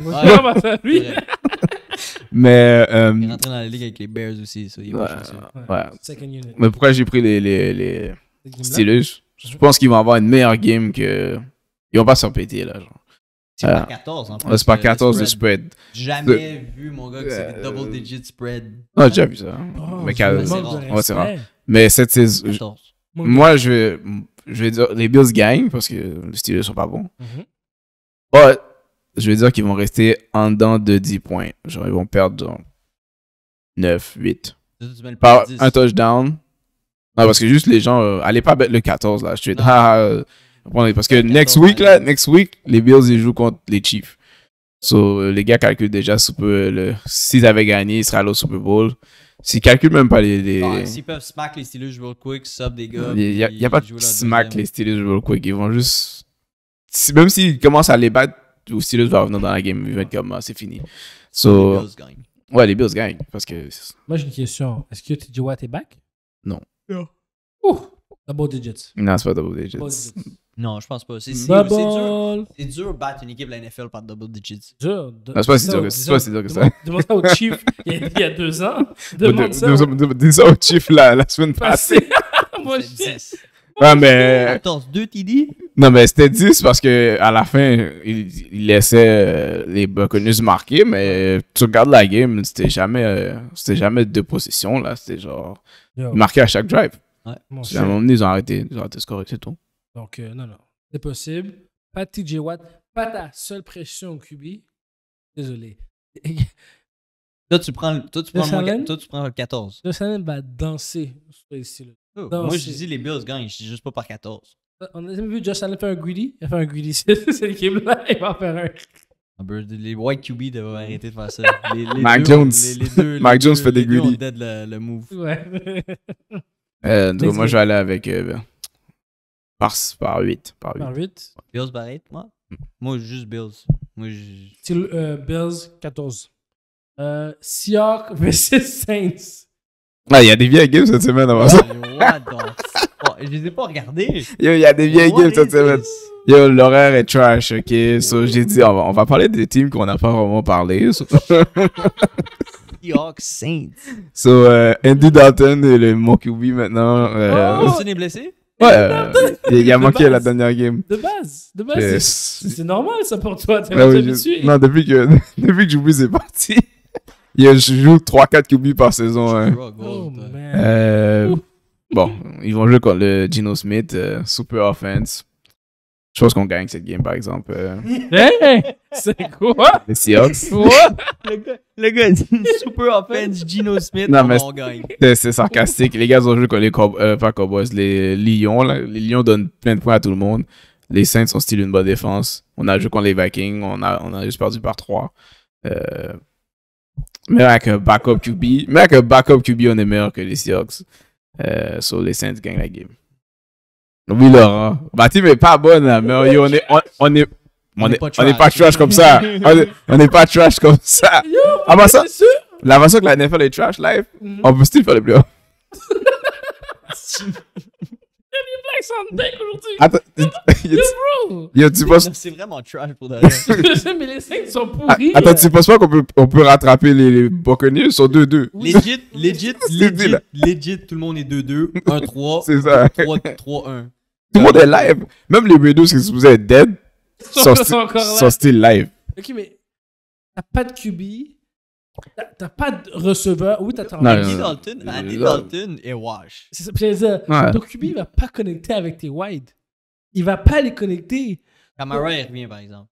lui. Mais. Euh, il est rentré dans la ligue avec les Bears aussi. So ouais, ouais. Second unit. Mais pourquoi j'ai pris les, les, les... Steelers Je pense qu'ils vont avoir une meilleure game que. Ils vont pas se péter là, genre. C'est pas 14 en C'est pas 14 de spread. Jamais vu, mon gars, que c'est double euh, digit spread. Non, ah, j'ai déjà vu ça. Ah, mais c'est rare. Mais cette saison. Moi, je vais, je vais dire les Bills gagnent parce que les Steelers sont pas bons. Mm But, je vais dire qu'ils vont rester en dedans de 10 points. Genre, ils vont perdre 9, 8. Par un touchdown. Non, parce que juste les gens, euh, allez pas mettre le 14 là. Je suis ah. Euh, parce que next week, là, next week, les Bills, ils jouent contre les Chiefs. So, euh, les gars calculent déjà euh, s'ils avaient gagné, ils seraient allés au Super Bowl. S'ils calculent même pas les. les... s'ils peuvent smack les Steelers real quick, sub des gars. Il n'y a, y a pas de smack les Steelers real quick. Ils vont juste. même s'ils commencent à les battre, les Steelers vont revenir dans la game. Ils vont être comme, ah, c'est fini. So, les Bills gagnent. Ouais, les Bills gagnent. Parce que... Moi, j'ai une question. Est-ce que TJ Watt est back? Non. Double digits. Non, c'est pas double digits. Double digits. Non, je pense pas. C'est c'est- dur. C'est dur de battre une équipe de la NFL par double digits. c'est ben, pas si dur que- c'est pas si dur que ça. Demande- ça au chief il y a- deux ans. Demande ça. au Dis ça au chief la, semaine passée. Moi, je dis Ouais, mais, 14, 2 TD. non, mais c'était 10 parce que à la fin, il, il laissait euh, les Buccaneers marquer, mais tu regardes la game, c'était jamais, euh, c'était jamais deux possessions, là. C'était genre, Yo, marqué à chaque drive. À un moment donné, ils ont arrêté, ils ont arrêté de scorer, c'est tout. Donc, euh, non, non. C'est possible. Pas de TJ Watt, pas ta seule pression au QB. Désolé. toi, tu prends, toi, tu prends, le, moins, toi, tu prends le 14. va danser sur les oh, moi, je dis les Bills gagnent, je dis juste pas par 14. Euh, on a même vu Josh Allen faire un greedy. Il a fait un greedy. C'est l'équipe là, il va faire un. Ah, ben, les white QB devraient arrêter de faire ça. Les, deux, Jones. Les, deux, Mike Jones fait des greedy. dead le, move. Ouais. Euh, donc, moi, je vais aller avec par, 8. Par 8. Bills par 8, moi hmm. Moi, juste Bills. Moi, je... Euh, Bills, 14. Euh, Seahawks vs Saints. Ah, il y a des vieilles games cette semaine avant ça. je les ai pas regardées. il y a des vieilles games cette semaine. Yo, l'horaire est trash, ok? So, j'ai dit, on va, parler des teams qu'on n'a pas vraiment parlé. So. York Saints. So, euh, Andy Dalton est le mon maintenant. Euh, oh, est blessé? Ouais, euh, il a manqué la dernière game. De base, de base, c'est normal ça pour toi, t'es ah Non, depuis que, depuis que c'est parti, je joue 3-4 QB par saison. Hein. Oh, man. Euh, bon, ils vont jouer contre le Gino Smith, euh, super offense. Je pense qu'on gagne cette game, par exemple. Euh, c'est quoi? Les Seahawks. le, gars, super offense Gino Smith, non, mais on gagne. C'est sarcastique. Les gars ont joué contre les Cowboys, euh, pas Cowboys, les Lions. Les Lions donnent plein de points à tout le monde. Les Saints sont style une bonne défense. On a joué contre les Vikings. On a, on a juste perdu par 3. Euh, mais avec un backup QB, mais avec un backup QB, on est meilleur que les Seahawks. Euh, so les Saints gagnent la game. Oui, Laurent. Ma team est pas bonne, hein, mais on, est, on, est, on n'est pas, trash comme ça. on n'est pas trash comme ça. Avant ah, bah ça, la façon que la NFL est trash live, mm-hmm. on peut still faire le bleu. aujourd'hui. tu C'est vraiment trash pour d'ailleurs. mais les 5 sont pourris. Ah, attends, tu penses pas qu'on peut, on peut rattraper les, les Buccaneers sont 2-2 Legit, legit, legit, legit, tout le monde est 2-2, 1-3. C'est ça. 3-1. Tout le monde est euh, live. Même les Raiders qui se faisaient dead sont, sont, still live. Ok, mais t'as pas de QB T'as pas de receveur. Oui, t'as Andy Dalton, Andy Dalton et Wash. C'est ça. Ouais. Ton QB va pas connecter avec tes wide. Il va pas les connecter. Camara, il revient, par exemple.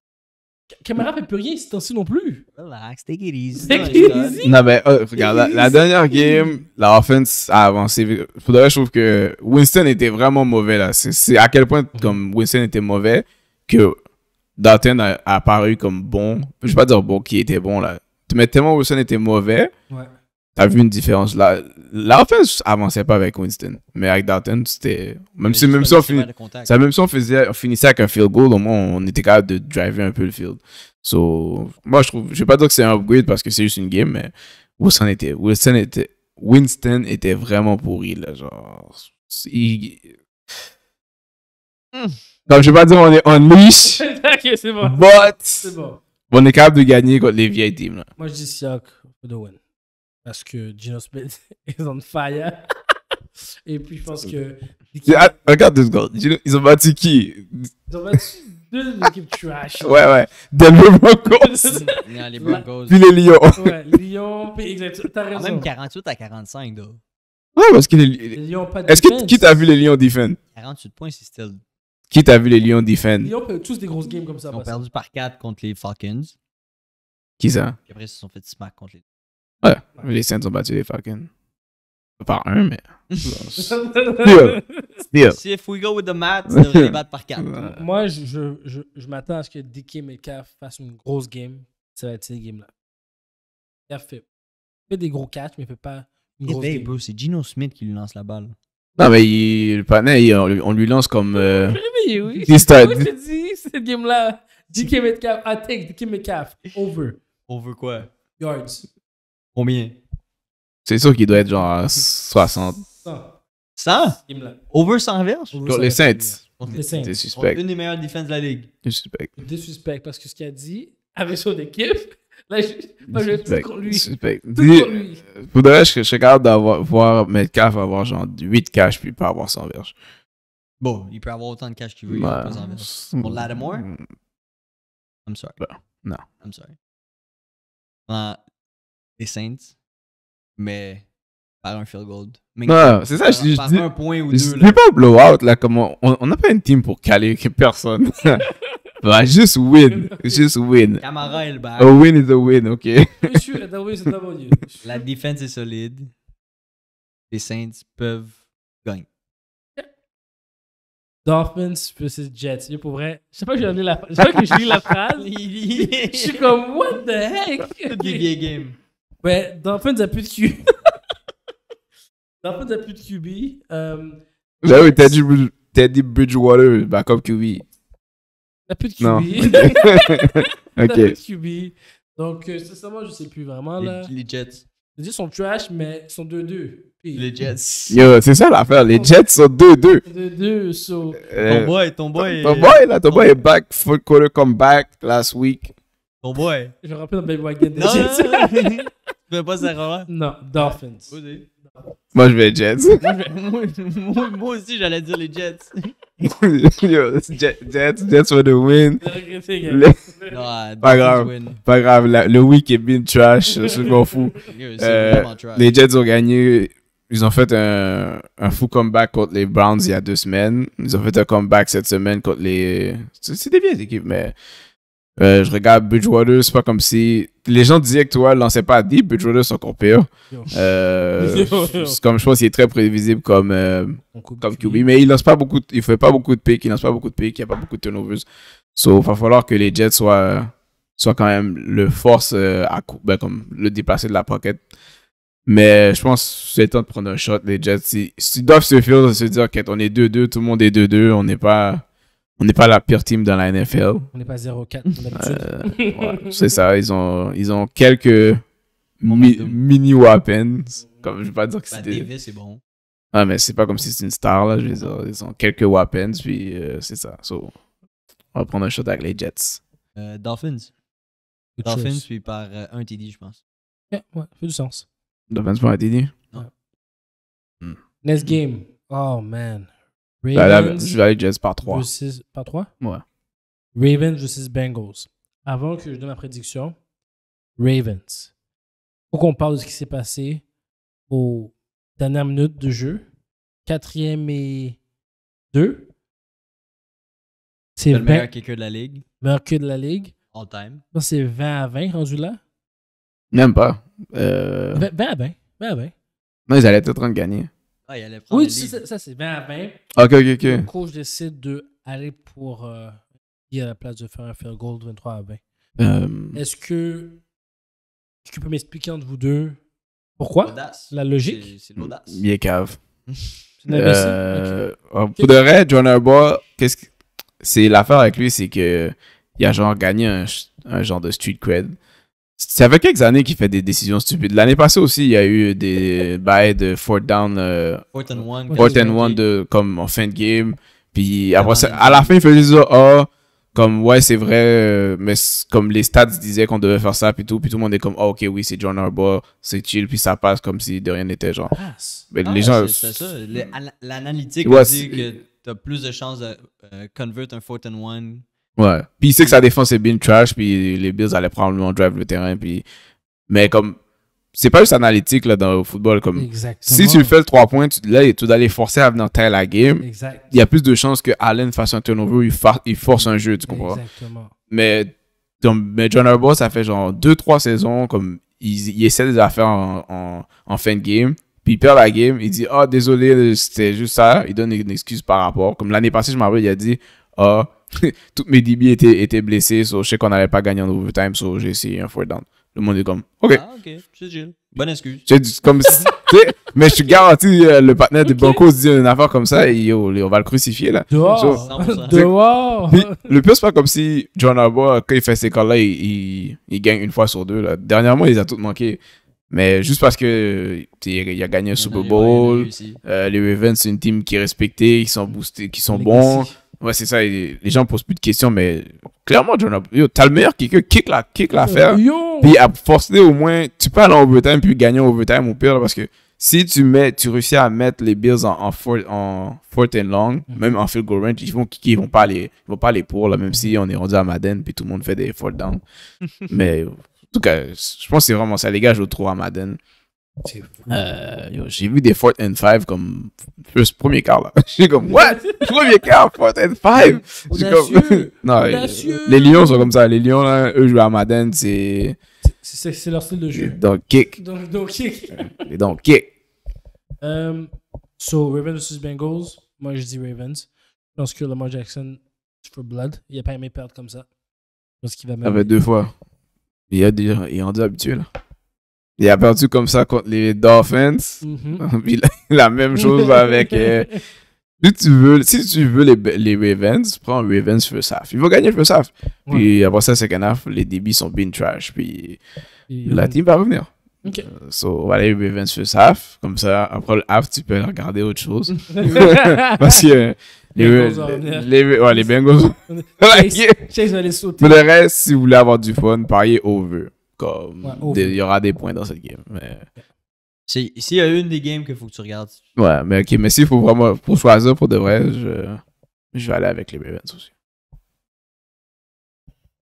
Camara fait plus rien c'est non plus. Relax, take it easy. Take it easy. Non, mais euh, regarde, la, dernière game, la offense a avancé. faudrait je trouve que Winston était vraiment mauvais, là. C'est à quel point, comme mhm. Winston était mauvais, que Dalton a, a apparu comme bon. Je vais pas dire bon, qui était bon, là mais tellement Wilson était mauvais. T'as vu une différence là. La offense avançait pas avec Winston, mais avec Dalton, c'était. Même si, même, si on fini... même si on faisait, finissait avec un field goal, au moins on était capable de driver un peu le field. So, moi je trouve, je vais pas dire que c'est un upgrade parce que c'est juste une game, mais Wilson était, Wilson était, Winston était vraiment pourri là, genre. Hmm. Donc je vais pas dire on est on leash, c'est bon. On est capable de gagner contre les vieilles teams. Là. Moi, je dis Siak for the win. Parce que Gino Smith is on fire. Et puis, je pense que. Ah, regarde deux secondes. ils ont battu qui Ils ont battu deux équipes trash. Ouais, ouais. Denver Broncos. les Broncos. Puis les Lions. ouais, Lions. Puis exactement. T'as ah, raison. Même 48 à 45, là. Ouais, parce que les, les Lions. Pas de Est-ce que qui t'a vu les Lions défendre 48 points, c'est still qui t'a vu les Lions défendre? Ils ont tous des grosses games comme ça. Ils ont perdu par 4 contre les Falcons. Qui ça? Et après, ils se sont fait smack contre les. Ouais, les Saints ont battu les Falcons. Par un, mais. Si if we go with the ils devraient les battre par 4. Moi, je, je, je, m'attends à ce que DK Metcalf fassent une grosse game. Ça va être ces game-là. Il fait, fait des gros catchs, mais il ne peut pas une grosse game. c'est Gino Smith qui lui lance la balle. Non, mais il, le panel, on, lui lance comme. Euh, oui, oui. je dis, cette game-là, DK Metcalf, I take DK Metcalf, over. Over quoi Yards. Combien C'est sûr qu'il doit être genre 60. 100. 100 Over 100 reverse? Contre les Saints. Les Saints. Des Une des meilleures défenses de la ligue. Des suspects. Des suspects parce que ce qu'il a dit avec son équipe. Ben, je, ben, je, lui. Suspect. Tout pour lui. je, je capable d'avoir, voir Metcalf avoir genre 8 cash puis pas avoir 100 verges. Bon, il peut avoir autant de cash qu'il veut, il pas 100 verges. Pour Lattimore? Mm. I'm sorry. Ben, non. I'm sorry. les Saints, mais pas un field goal. Non, c'est ça, je, dis. dis. Un point ou deux, là. pas blowout, là, comme on n'a pas une team pour caler personne. Bah, juste win. juste win. Camara est le back. A win is a win, OK? la La défense est solide. Les Saints peuvent gagner. Dolphins versus Jets. pour vrai, je sais pas que je lis la, je sais que je la phrase. je suis comme, what the heck? Toutes les game. Ouais, Dolphins a plus de QB. Dolphins a plus de QB. Um, oui, Teddy, Bridgewater, bah, comme QB. T'as plus de QB. T'as plus de QB. Donc, euh, sincèrement, je sais plus vraiment. Là. Les, Jets. Les Jets sont trash, mais ils sont 2-2. Les Jets. Yo, c'est ça l'affaire. Les Jets sont 2-2. 2-2. So. Euh, ton boy, ton boy. Ton, boy, là. Ton, est back. Full quarter comeback last week. Ton boy. Je rappelle dans Bandwagon. Non, non, Tu veux pas ça Non, Dolphins. Moi, je vais Jets. Moi, aussi, j'allais dire les Jets. Jets, Jets for the win. grave. pas grave, le week est bien trash, je suis pas fou. Euh, les Jets ont gagné. Ils ont fait un, un fou comeback contre les Browns il y a deux semaines. Ils ont fait un comeback cette semaine contre les. C'était c'est des vieilles équipes, mais euh, je regarde Bridgewater, c'est pas comme si. Les gens disaient que toi, lançait pas à deep, Bridgewater, c'est encore pire. Euh, comme je pense qu'il est très prévisible comme, euh, QB, mais il lance pas beaucoup, il fait pas beaucoup de picks, il lance pas beaucoup de picks, il n'y a pas beaucoup de turnovers. donc il va falloir que les Jets soient, soient quand même le force euh, à ben, comme le déplacer de la pocket. Mais je pense que c'est temps de prendre un shot, les Jets. Ils, ils doivent se faire se dire qu'on est 2-2, tout le monde est 2-2, on n'est pas on n'est pas la pire team dans la NFL. On n'est pas 0-4 euh, c'est ça, ils ont, ils ont quelques mini weapons. Comme, je vais pas dire que bah, c'était. c'est bon. Ah, mais c'est pas comme si c'était une star, là. Je veux dire, ils ont quelques weapons, puis euh, c'est ça. on va prendre un shot avec les Jets. Euh, Dolphins. Dolphins, puis par un TD, je pense. ouais ouais, fait du sens. Dolphins pour un TD? Ouais. Next game. Oh, man. Ravens, bah, je vais aller Jets par 3. Versus, par 3 Ouais. Ravens versus Bengals. Avant que je donne ma prédiction, Ravens. Faut qu'on parle de ce qui s'est passé aux dernières minutes de jeu. Quatrième et deux. C'est le meilleur kicker de la ligue. Meilleur kicker de la ligue. All time. C'est 20 à 20 rendu là. Même pas. Euh... 20 à 20. 20 à 20. Non, ils allaient être en gagner. Ah, il allait prendre. Oui, ça, ça c'est 20 à 20. Ok, ok, ok. Le coach décide d'aller pour. y euh, à la place de faire un fair goal 23 à 20. Euh, est-ce que. Est-ce que tu peux m'expliquer entre vous deux pourquoi La logique C'est l'audace. Il est cave. C'est euh... Pour de vrai, John Harbaugh, qu'est-ce c'est l'affaire avec lui, c'est que il a genre gagné un, un, genre de street cred ça fait quelques années qu'il fait des décisions stupides. L'année passée aussi, il y a eu des bails de fourth down, euh, fourth and one, de, comme en fin de game. Puis ah, après à la fin, il fait ça, oh, comme ouais, c'est vrai, euh, mais comme les stats disaient qu'on devait faire ça, puis tout, puis tout le monde est comme, oh, ok, oui, c'est John Harbaugh, c'est chill, puis ça passe comme si de rien n'était, genre. Mais les gens. C'est ça, l'analytique dit que t'as plus de chances de euh, convertir un fourth and one Ouais. Puis il sait que sa défense est bien trash, puis les Bills allaient probablement drive le terrain. Puis... Mais comme, c'est pas juste analytique là, dans le football. Comme, Si tu fais le 3 points, là, tu dois les forcer à venir taire la game. Il y a plus de chances que Allen fasse un turnover il, force un jeu, tu comprends? Exactement. Mais, donc, mais John Harbaugh, ça fait genre 2-3 saisons, comme il, essaie des affaires en, en, fin de game. Puis il perd la game, il dit Ah, oh, désolé, c'était juste ça. Il donne une excuse par rapport. Comme l'année passée, je m'en rappelle, il a dit Ah, oh, Toutes mes DB étaient, étaient blessés. So, je sais qu'on n'allait pas gagner en overtime. So, j'ai essayé un fourth down. Le monde est comme, OK. Ah, OK. C'est Bonne excuse. comme si, mais je suis garanti, euh, le partenaire de Banco se dit une affaire comme ça et on va le crucifier là. Dehors. Dehors. le pire c'est pas comme si John Alba, quand il fait ces calls-là, il, il, gagne une fois sur deux. Dernièrement, il a tout manqué Mais juste parce que il a gagné un Super Bowl, euh, les Ravens c'est une team qui est respectée, qui sont boostés, qui sont bons. Ouais, c'est ça. les gens posent plus de questions, mais clairement, John Yo, t'as le meilleur kicker, kick la, kick l'affaire. puis à forcer au moins, tu peux aller en overtime puis gagner en overtime ou pire, parce que si tu mets, tu réussis à mettre les Bills en, en, fourth, en and long, mm. même en field goal range, ils vont ils vont pas aller, ils vont pas aller pour, là, même si on est rendu à Madden puis tout le monde fait des fourth down. mais en tout cas, je pense que c'est vraiment ça. Les gars jouent trop à Madden. Euh, j'ai vu des Fort and 5 comme ce premier quart là. J'ai comme what? premier quart Fort and 5. comme non, les Lions sont comme ça, les Lions là, eux jouent à Madden, c'est c'est leur style de jeu. Donc kick. Donc kick. donc kick. Euh, so Ravens vs Bengals, moi je dis Ravens. Je pense que Lamar Jackson for blood, il a pas aimé perdre comme ça. Parce qu'il va même... Ça fait deux fois. Il a déjà il est rendu habitué là. Il a perdu comme ça contre les Dolphins. Mhm. la, même chose avec. Euh, si tu veux, si tu veux les, Ravens, prends Ravens first half. Il va gagner le first half. Puis après ça, second half, les débits sont bien trash. Puis euh, la team va revenir. Ok. Euh, so, Ravens first half. Comme ça, après le half, tu peux regarder autre chose. Parce que. Les, les, les, ouais, les Bengals. le reste, si vous voulez avoir du fun, pariez over il y aura des points dans cette game. Mais... S'il si y a une des games qu'il faut que tu regardes. Ouais, mais ok, mais s'il faut vraiment pour choisir pour de vrai, je, vais aller avec les Ravens aussi.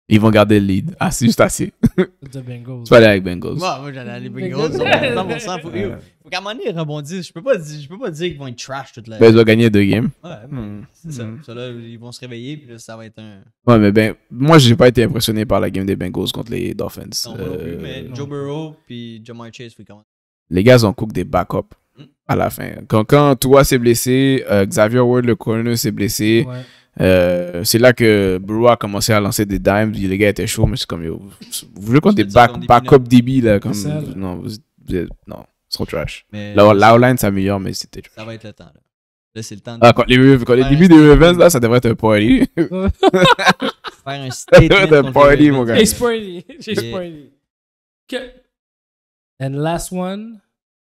Ils vont garder le lead. Ah, juste assez. The Bengals. Tu vas aller avec Bengals. Moi, j'allais aller Bengals. 100%. Faut, ouais. faut qu'à un moment donné, ils rebondissent. Je peux pas dire, je peux pas dire qu'ils vont être trash toute la. Ben, ils vont gagner deux games. Ouais, hmm. c'est ça. Hmm. ils vont se réveiller, puis là, ça va être un. Ouais, mais ben, moi, j'ai pas été impressionné par la game des Bengals contre les Dolphins. Non, euh, mais Joe Burrow, puis Jamar Chase, faut comment. Les gars ont cook des backups hmm. à la fin. Quand, quand toi s'est blessé, euh, Xavier Ward, le corner, s'est blessé. Ouais. Euh, c'est là que Brewer a commencé à lancer des dimes. Les gars étaient chauds, mais c'est comme, vous voulez quand des back, up DB, là, comme, non, non, ils sont trash. L'outline, la, la s'améliore, mais c'était trash. Ça va être le temps, là. Là, c'est le temps Ah, quand les, quand les débuts là, ça devrait être un party. Faire un statement. Ça devrait être un party, mon gars. J'ai spoilé. J'ai spoilé. OK. And last one.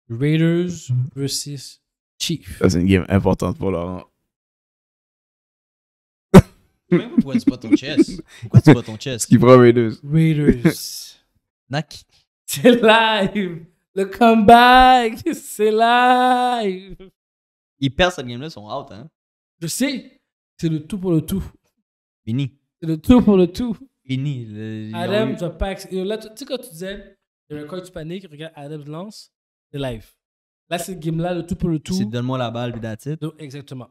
Raiders versus Chiefs. C'est une game importante pour Laurent pourquoi tu pas ton chest. Pourquoi tu pas ton chest? Qui prend Raiders. Raiders. Nak. C'est live. Le comeback. C'est live. Ils perdent cette game-là, ils sont out, hein? Je sais. C'est le tout pour le tout. Fini. C'est le tout pour le tout. Fini. Adam, tu as pas. tu sais, quand tu disais, quand tu paniques, regarde, Adam lance, c'est live. Là, c'est game-là, le tout pour le tout. C'est donne-moi la balle, puis that's it. Exactement.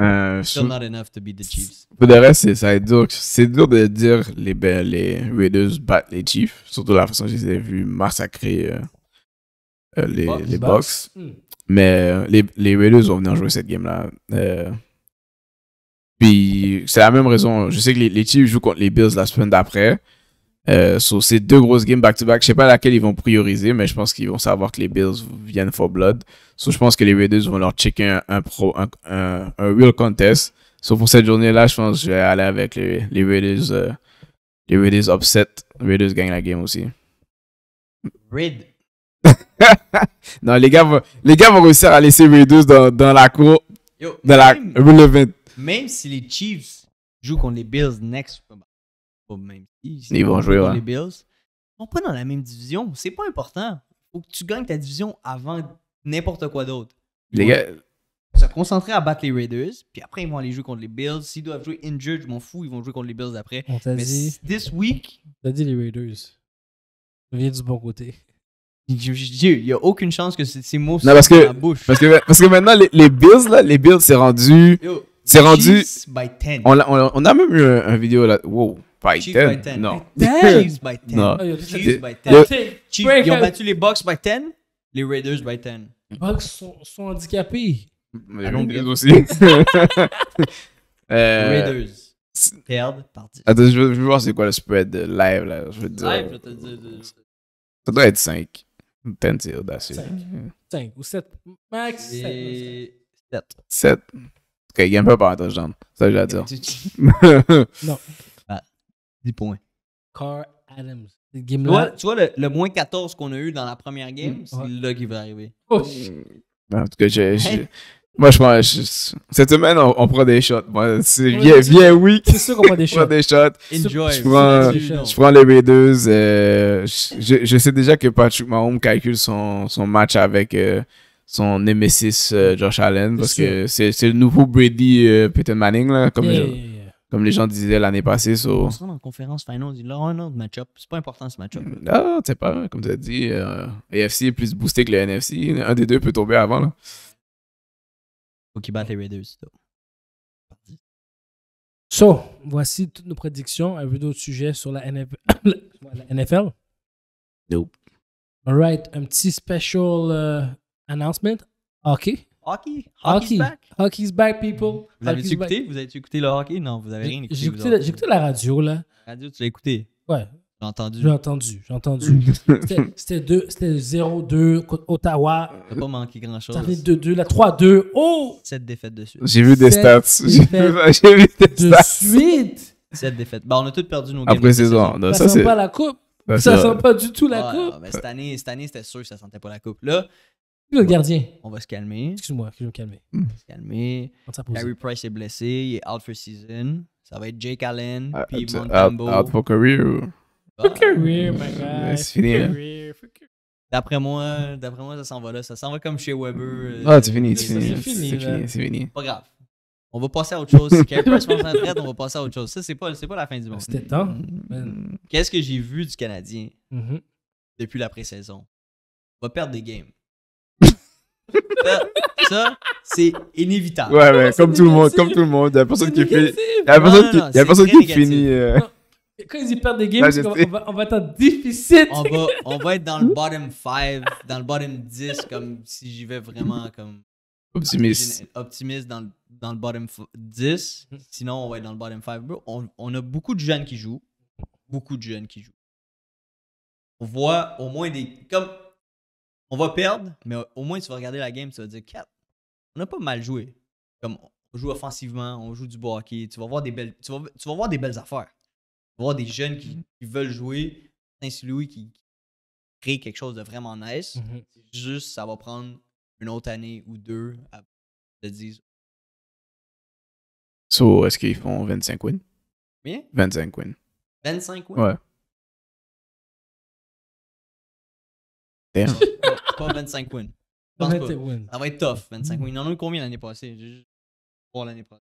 Euh, Still not enough to beat the Chiefs. Pour le reste, ça dur. C'est dur de dire les, les Raiders battent les Chiefs, surtout la façon dont je les ai vus massacrer euh, euh, les, box, les box. Hmm. Mais euh, les, les, Raiders vont venir jouer cette game-là. puis c'est la même raison. Je sais que les, les Chiefs jouent contre les Bills la semaine d'après. Euh, sur ces deux grosses games back-to-back. je Je sais pas laquelle ils vont prioriser, mais je pense qu'ils vont savoir que les Bills viennent for blood. je pense que les Raiders vont leur checker un, pro, un, real contest. sauf pour cette journée-là, je pense que je vais aller avec les, les Raiders. Euh, les Raiders upset. Raiders gagnent la game aussi. Raid. non, les gars, vont, les gars vont réussir à laisser Raiders dans, dans la cour. dans même, la Même si les Chiefs jouent contre les Bills next même si. Ils vont jouer, Les Bills. Ils sont pas dans la même division. C'est pas important. Faut que tu gagnes ta division avant n'importe quoi d'autre. Les gars. Se concentrer à battre les Raiders, puis après ils vont aller jouer contre les Bills. S'ils doivent jouer injured, je m'en fous, ils vont jouer contre les Bills après. On Mais this week. T'as dit les Raiders. Viens du bon côté. Il n'y a aucune chance que ces mots soient dans la bouche. Parce que, parce que maintenant, les, Bills, là, les Bills, c'est rendu. c'est rendu. On, a, même eu un, un vidéo là. Wow by 10. Non. by 10. Non. Chiefs by 10. ils ont battu les by 10, les Raiders by 10. Les sont, handicapés. aussi. Euh, Raiders. Perdent Attends, je veux, voir c'est quoi le spread live là. Je veux dire. Live, Ça doit être 5. 10 5. 5 ou 7. Max 7. 7. 7. Ok, il y a un peu par Ça, je dire. non. 10 points. Carr Adams. tu vois, le, le, moins 14 qu'on a eu dans la première game, mm. c'est ouais. là qu'il va arriver. Mm. En tout cas, j'ai. Moi, je pense. Cette semaine, on, prend des shots. c'est bien, bien oui. C'est sûr qu'on prend des shots. Enjoy. Je prends, les Raiders. Euh, je, sais déjà que Patrick Mahomes calcule son, son match avec euh, son Nemesis euh, Josh Allen parce que c'est le nouveau Brady euh, Peyton Manning. Là, comme comme les gens disaient l'année passée. sur... On se rend en conférence finale, on dit là, un autre match-up. C'est pas important ce match-up. Ah, tu sais pas, comme tu as dit, l'AFC euh, AFC est plus boosté que le NFC. Un des deux peut tomber avant. Là. Faut qu'ils battent les Raiders. So, voici toutes nos prédictions. Un peu d'autres sujets sur la, NFL? Nope. All right, un petit special euh, announcement. Ok hockey. Hockey's back. Hockey's back, people. Vous avez-tu écouté? Vous avez écouté le hockey? Non, vous avez rien écouté. J'ai écouté, la radio, là. radio, tu l'as écouté? Ouais. J'ai entendu. J'ai entendu, j'ai entendu. C'était 0-2 contre Ottawa. T'as pas manqué grand-chose. Ça fait 2-2, la 3-2. Oh! 7 défaites de suite. J'ai vu des stats. J'ai vu des de stats. De suite! 7 défaites. Bah, on a tous perdu nos games. Après saison. Ça, ça sent pas la coupe. Ben, ça, ça sent pas du tout la ah, coupe. Ben, cette année, cette année, c'était sûr que ça sentait pas la coupe. Là, le gardien. On va se calmer. Excuse-moi, je vais calmer. Hmm. On va se calmer. Harry Price est blessé, il est out for season. Ça va être Jake Allen, ah, puis Out, out, for career. Fuck career, my hmm. guy. C'est fini. D'après moi, d'après moi, ça s'en va là. Ça s'en va comme chez Weber. Euh, ah, c'est fini, c'est fini. C'est fini, c'est fini, Pas grave. On va passer à autre chose. Si Carey Price prend retraite, on va passer à autre chose. Ça, c'est pas, pas la fin du monde. C'était temps. Qu'est-ce que j'ai vu du Canadien mm-hmm. depuis la pré-saison? On va perdre des games. Ça, c'est inévitable. Ouais, ouais, comme tout le monde, comme tout le monde. Il y a personne qui fait. Il y a personne qui, y a personne qui finit. Euh, quand ils perdent des games, on va, va, être en déficit. On va, on va être dans le bottom 5, dans le bottom 10, comme si j'y vais vraiment comme. Optimiste. Optimiste dans, dans le bottom 10. Sinon, on va être dans le bottom 5. On, on a beaucoup de jeunes qui jouent. Beaucoup de jeunes qui jouent. On voit au moins des. Comme on va perdre, mais au moins tu vas regarder la game, tu vas dire, cap, on a pas mal joué. Comme on joue offensivement, on joue du bois tu vas voir des belles, tu vas, voir des belles affaires. Tu vas voir des jeunes qui, mhm. veulent jouer, Saint-Louis qui, crée quelque chose de vraiment nice. Mhm. Juste, ça va prendre une autre année ou deux à te dire. So, est-ce qu'ils font 25 wins? Bien? 25 wins. 25 wins? Ouais. Damn. 25 wins. Wins. Ça va être tough, 25 mm. wins. Il en a eu combien l'année passée pour l'année passée.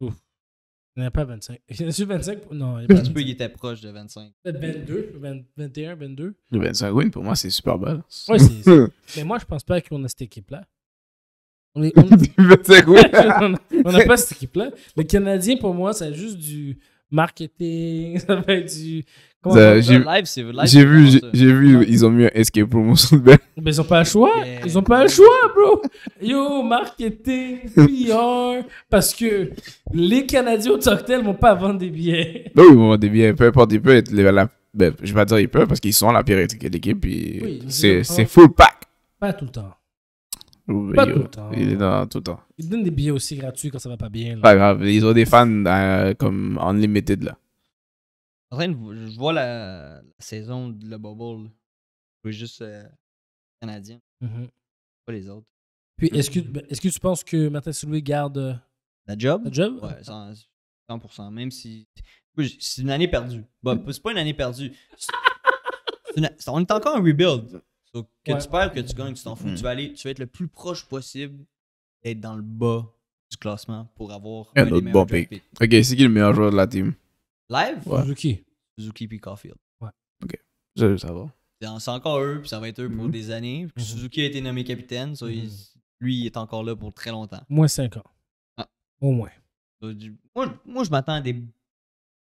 Il n'y en a pas 25. Il y en a 25 Non, il y a pas il était proche de 25. Peut-être 22, 21, 22. Le 25 wins, pour moi, c'est super bon. Ouais, c'est. Mais moi, je pense pas qu'on a cette équipe-là. On est, on... on n'a pas cette équipe-là. Le Canadien, pour moi, ça juste du marketing, ça va être du j'ai vu, j'ai vu, ils ont mis un escape souvenir. Mais ils ont pas le choix, ils ont pas le choix, bro. Yo, marketing, PR, parce que les Canadiens au ne vont pas vendre des billets. Oui, ils vont vendre des billets, peu importe, ils peuvent être la, ben, je vais pas dire ils peuvent parce qu'ils sont la pire équipe et c'est, c'est full pack. Pas tout le temps. pas tout le temps. tout Ils donnent des billets aussi gratuits quand ça va pas bien. Pas grave, ils ont des fans euh, comme unlimited là je vois la, saison de la bubble. Je juste euh, canadien. Mmh pas les autres. Puis, est-ce que, ben, est que tu penses que Martin St-Louis garde euh, la job? La job? Ouais, 100%. même si. C'est une année perdue. Bon, c'est pas une année perdue. on est encore en rebuild. Donc, que tu perds, que tu gagnes, tu t'en fous. Mmh. Tu, vas aller, tu vas être le plus proche possible d'être dans le bas du classement pour avoir un autre bon pick. Ok, c'est qui le meilleur joueur de la team? Live? Suzuki. Suzuki puis Caulfield. Ouais. OK. Ça, va. C'est encore eux, puis ça va être eux pour mhm. des années. Mhm. Suzuki a été nommé capitaine, mhm. lui, il est encore là pour très longtemps. Moins 5 ans. Ah. Au moins. moi, je m'attends à des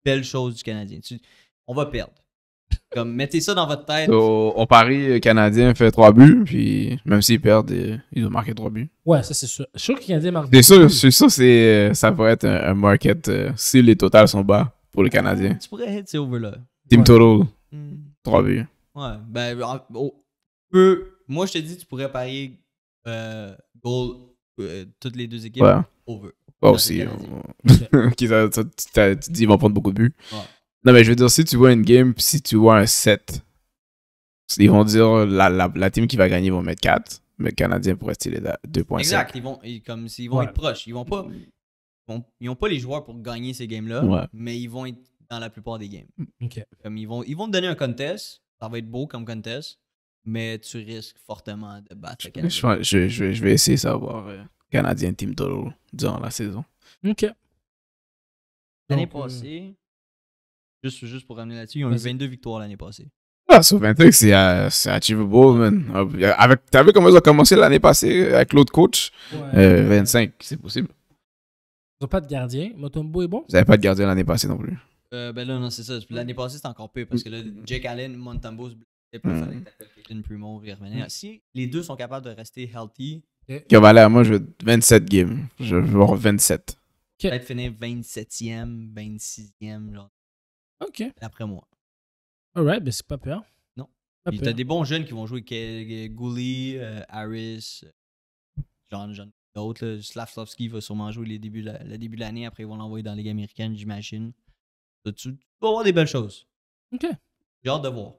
belles choses du Canadien. on va perdre. Comme, mettez ça dans votre tête. On au, Paris, le Canadien fait 3 buts, puis même s'ils perdent, ils ont marqué trois buts. Ouais, ça c'est sûr. Je suis sûr que le Canadien marque C'est buts. c'est sûr, euh, ça va être un, market euh, si les totales sont bas pour le Canadien. Tu pourrais être over là. Team ouais. 3 hmm. buts. Ouais, ben, peu. Moi, je te dis, tu pourrais parier euh, goal euh, toutes les deux équipes ouais. over. Moi aussi. tu dis, ils vont prendre beaucoup de buts. Non, mais je veux dire, si tu vois une game, si tu vois un 7, ils vont dire la, la, team qui va gagner ils vont mettre 4, mais le Canadien pourrait à 2.5. points. Exact, ils vont, comme, s'ils vont être proches. Ils vont pas ils n'ont pas les joueurs pour gagner ces games-là, mais ils vont être dans la plupart des games. Mm, comme ils vont, ils vont te donner un contest, ça va être beau comme contest, mais tu risques fortement de battre le Canadien. Je, vais essayer d'avoir savoir euh, Canadien Team total durant la saison. OK. L'année euh, passée, juste, juste pour ramener là-dessus, ils ont eu 22 victoires l'année passée. Ah, sur 25, euh, c'est achievable, man. Avec, t'as vu comment ils ont commencé l'année passée avec l'autre coach? 25, c'est possible pas de gardien. Motombo est bon. vous n'avez pas de gardien l'année passée non plus. Euh, ben là, non, c'est ça. L'année passée, c'était encore peu parce que là, Jake Allen, Montembo se plus. Mm. Primo il revenir. Hmm. Si les deux sont capables de rester healthy. Okay. Voilà, ben moi, je veux 27 games. Je veux voir 27. Peut-être finir 27e, 26e. Genre. OK. Après moi. Alright, ben c'est pas peur. Non. T'as des bons jeunes qui vont jouer Gouli, euh, Harris, John, euh, John d'autres. Slavslovski va sûrement jouer les le début de l'année. Après, ils vont l'envoyer dans la Ligue américaine, j'imagine. Tu, vas voir des belles choses. OK. J'ai hâte de voir.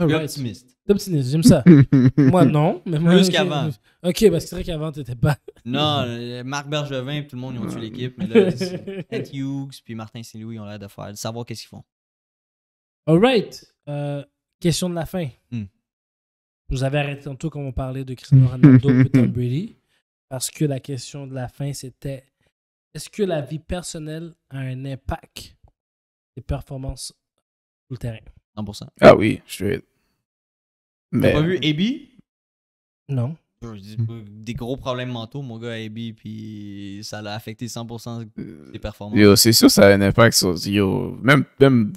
Right. suis optimiste. optimiste, j'aime ça. moi, non. Mais moi, Plus qu'avant. OK, parce que c'est vrai qu'avant, t'étais pas. non, euh, Marc Bergevin et tout le monde, ils ont tué l'équipe. Mais là, Ed Hughes puis Martin Saint-Louis, ils ont l'air de faire, savoir qu'est-ce qu'ils font. All right. Euh, question de la fin. Hmm. Vous avez arrêté tantôt quand on parlait de Cristiano Ronaldo et Tom Brady. Parce que la question de la fin, c'était est-ce que la vie personnelle a un impact des performances sur le terrain 100%. Ah oui, je suis. Mais... T'as pas vu Ebi Non. Des gros problèmes mentaux, mon gars, Ebi, puis ça l'a affecté 100% euh, des performances. Yo, c'est sûr, ça a un impact sur. Yo, même, même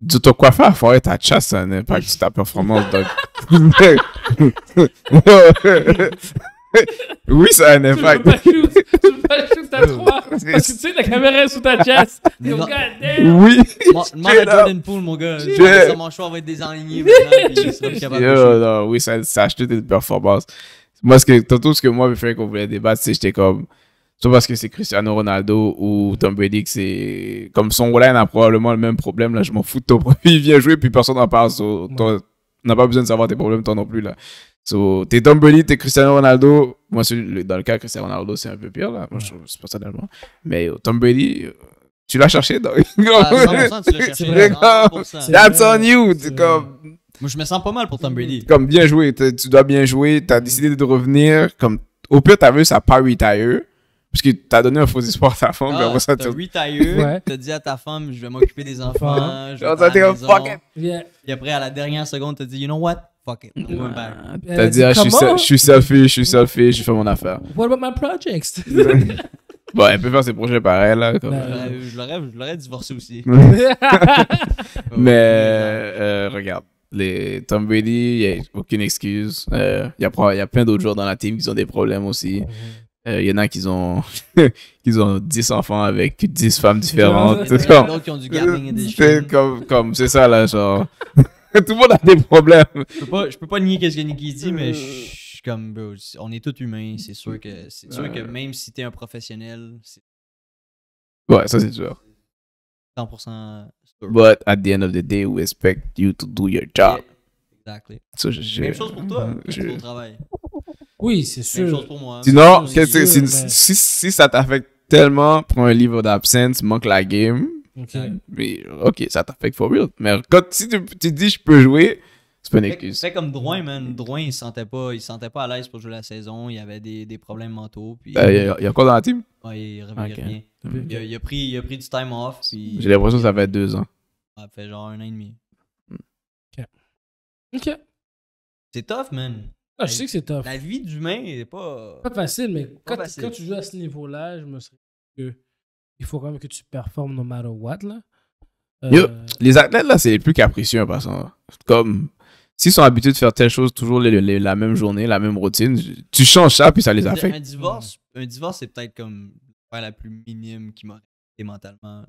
du quoi faire, faut être à chasse, ça a un impact sur ta performance. Donc... oui, ça a un impact. Tu veux pas shoot, tu veux pas à trois. Parce que tu sais, la caméra est sous ta chaise. Oui. goddamn. Oui. Demande à Jordan mon gars. Je... Son choix va être désaligné non, Oui, ça, ça a acheté des performances. Moi, ce que, tantôt, ce que moi, fait qu'on voulait débattre, c'est j'étais comme. Soit parce que c'est Cristiano Ronaldo ou Tom Brady que c'est. Comme son Roland a probablement le même problème, là, je m'en fous de ton problème. Il vient jouer, puis personne n'en parle. On n'a pas besoin de savoir tes problèmes, toi non plus, là. So, t'es Tom Brady, t'es Cristiano Ronaldo. Moi, dans le cas Cristiano Ronaldo, c'est un peu pire, là. Moi, je trouve, personnellement. Mais euh, Tom Brady, euh, tu l'as cherché, donc. Ah, tu l'as cherché. comme, that's on you. Comme... Moi, je me sens pas mal pour Tom Brady. Comme bien joué, tu dois bien jouer, t'as décidé de revenir. Comme, au pire, t'as vu ça pas retire. Parce que t'as donné un faux espoir à ta femme. Ah, t'as retire, ouais. t'as dit à ta femme, je vais m'occuper des enfants, je vais Et après, à la dernière seconde, t'as dit, you know what? fuck it, I'm going back. T'as dit, ah, je suis je suis selfish, je je fais mon affaire. What about my projects? Bon, elle peut faire ses projets pareil, là. Bah, je l'aurais, divorcé aussi. Mais euh, regarde, les Tom Brady, il n'y a aucune excuse. Euh, il y, a, plein d'autres joueurs dans la team qui ont des problèmes aussi. Euh, il y en a qui ont, qui ont 10 enfants avec 10 femmes différentes. Il y ont du gardening comme- c'est ça, là, genre. tout le monde a des problèmes. Je peux pas, je peux pas nier qu'est-ce que Nicky dit, mais euh. je suis comme, on est tous humains. C'est sûr que, c'est sûr que même si t'es un professionnel, c'est. Ouais, ça c'est sûr. 100%. Sûr. But at the end of the day, we expect you to do your job. Yeah. Exactly. Même chose pour toi, pour le travail. Oui, c'est sûr. chose pour moi. Sinon, ben. si, ça t'affecte tellement, prends un livre d'absence, manque la game. OK. Mais, OK, ça t'affecte for real. Mais quand si tu, tu dis je peux jouer, c'est pas une excuse. C'est comme Drouin, man. Drouin, il sentait pas, il sentait pas à l'aise pour jouer la saison. Il avait des, des problèmes mentaux. Puis... Euh, il, y a encore dans la team? Ouais, il revient rien. Il, a, pris, il a pris du time off. J'ai l'impression que ça fait deux ans. Ça fait genre un an et demi. Hmm. OK. C'est tough, man. Ah, je sais que c'est tough. La vie d'humain c'est pas... Pas facile, mais quand, quand, tu joues à ce niveau-là, je me serais que il faut quand même que tu performes no matter what. Là. Euh, les athlètes, là, c'est plus capricieux hein, par exemple. Comme, s'ils sont habitués de faire telle chose toujours la même journée, la même routine, tu changes ça, puis ça les affecte. Un divorce, un divorce c'est peut-être comme la plus minime qui m'a été mentalement.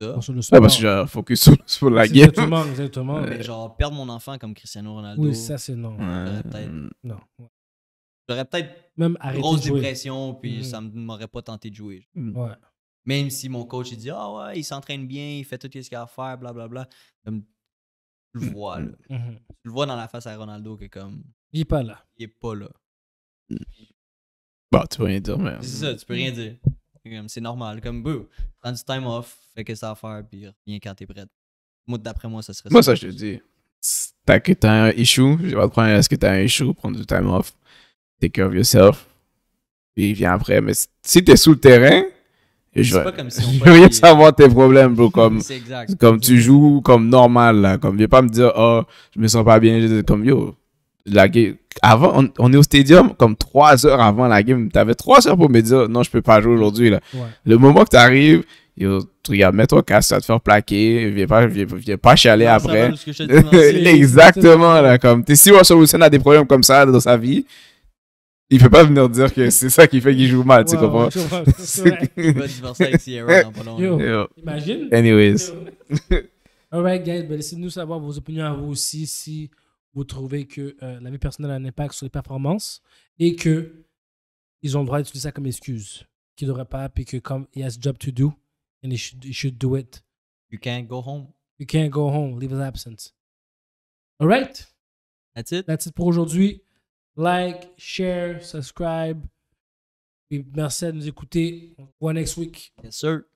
parce que je focus sur, sur la guerre. Exactement, exactement. Mais genre, perdre mon enfant comme Cristiano Ronaldo. Oui, ça, c'est non. peut-être. Non. J'aurais peut-être. Même Grosse dépression, puis mm. ça ne m'aurait pas tenté de jouer. Mm. Même si mon coach il dit Ah oh ouais, il s'entraîne bien, il fait tout ce qu'il a à faire, blablabla. Comme, tu le mmh, vois, là. Mmh, mmh. Tu le vois dans la face à Ronaldo qui est comme. Il est pas là. Il est pas là. Bah, bon, tu peux rien dire, mais. C'est ça, tu peux rien dire. C'est normal. Comme, Boo! » prends du time off, fais que ça à faire, puis reviens quand t'es prêt. Moi, d'après moi, ça serait Moi, ça, je te dis. T'as que t'as un issue, je vais te prendre, est-ce que t'as un issue, prendre du time off, take care of yourself, puis viens après. Mais si t'es sous le terrain, je, pas comme si on veux savoir tes problèmes, bro. Comme, comme tu joues comme normal, là. Comme, viens pas me dire, oh, je me sens pas bien. comme, yo, la Avant, on, est au stadium, comme trois heures avant la game, Tu t'avais trois heures pour me dire, non, je peux pas jouer aujourd'hui, là. Le moment que t'arrives, yo, vas mettre toi casse, ça va te faire plaquer, viens pas, viens, pas chialer après. Exactement, là. Comme, si Russell Wilson a des problèmes comme ça dans sa vie il peut pas venir dire que c'est ça qui fait qu'il joue mal, tu comprends? Il va divorcer avec Sierra dans pas longtemps. Imagine. Anyways. Alright, guys, ben, laissez-nous savoir vos opinions à vous aussi si vous trouvez que euh, la vie personnelle a un impact sur les performances et que ils ont le droit d'utiliser ça comme excuse, qu'ils ne pas, puis que comme il has a job to do and he should, he should do it. You can't go home. You can't go home. Leave his absence. Alright? That's it. That's it pour aujourd'hui. Like, share, subscribe. merci à nous écouter. On se voit next week. Yes, sir.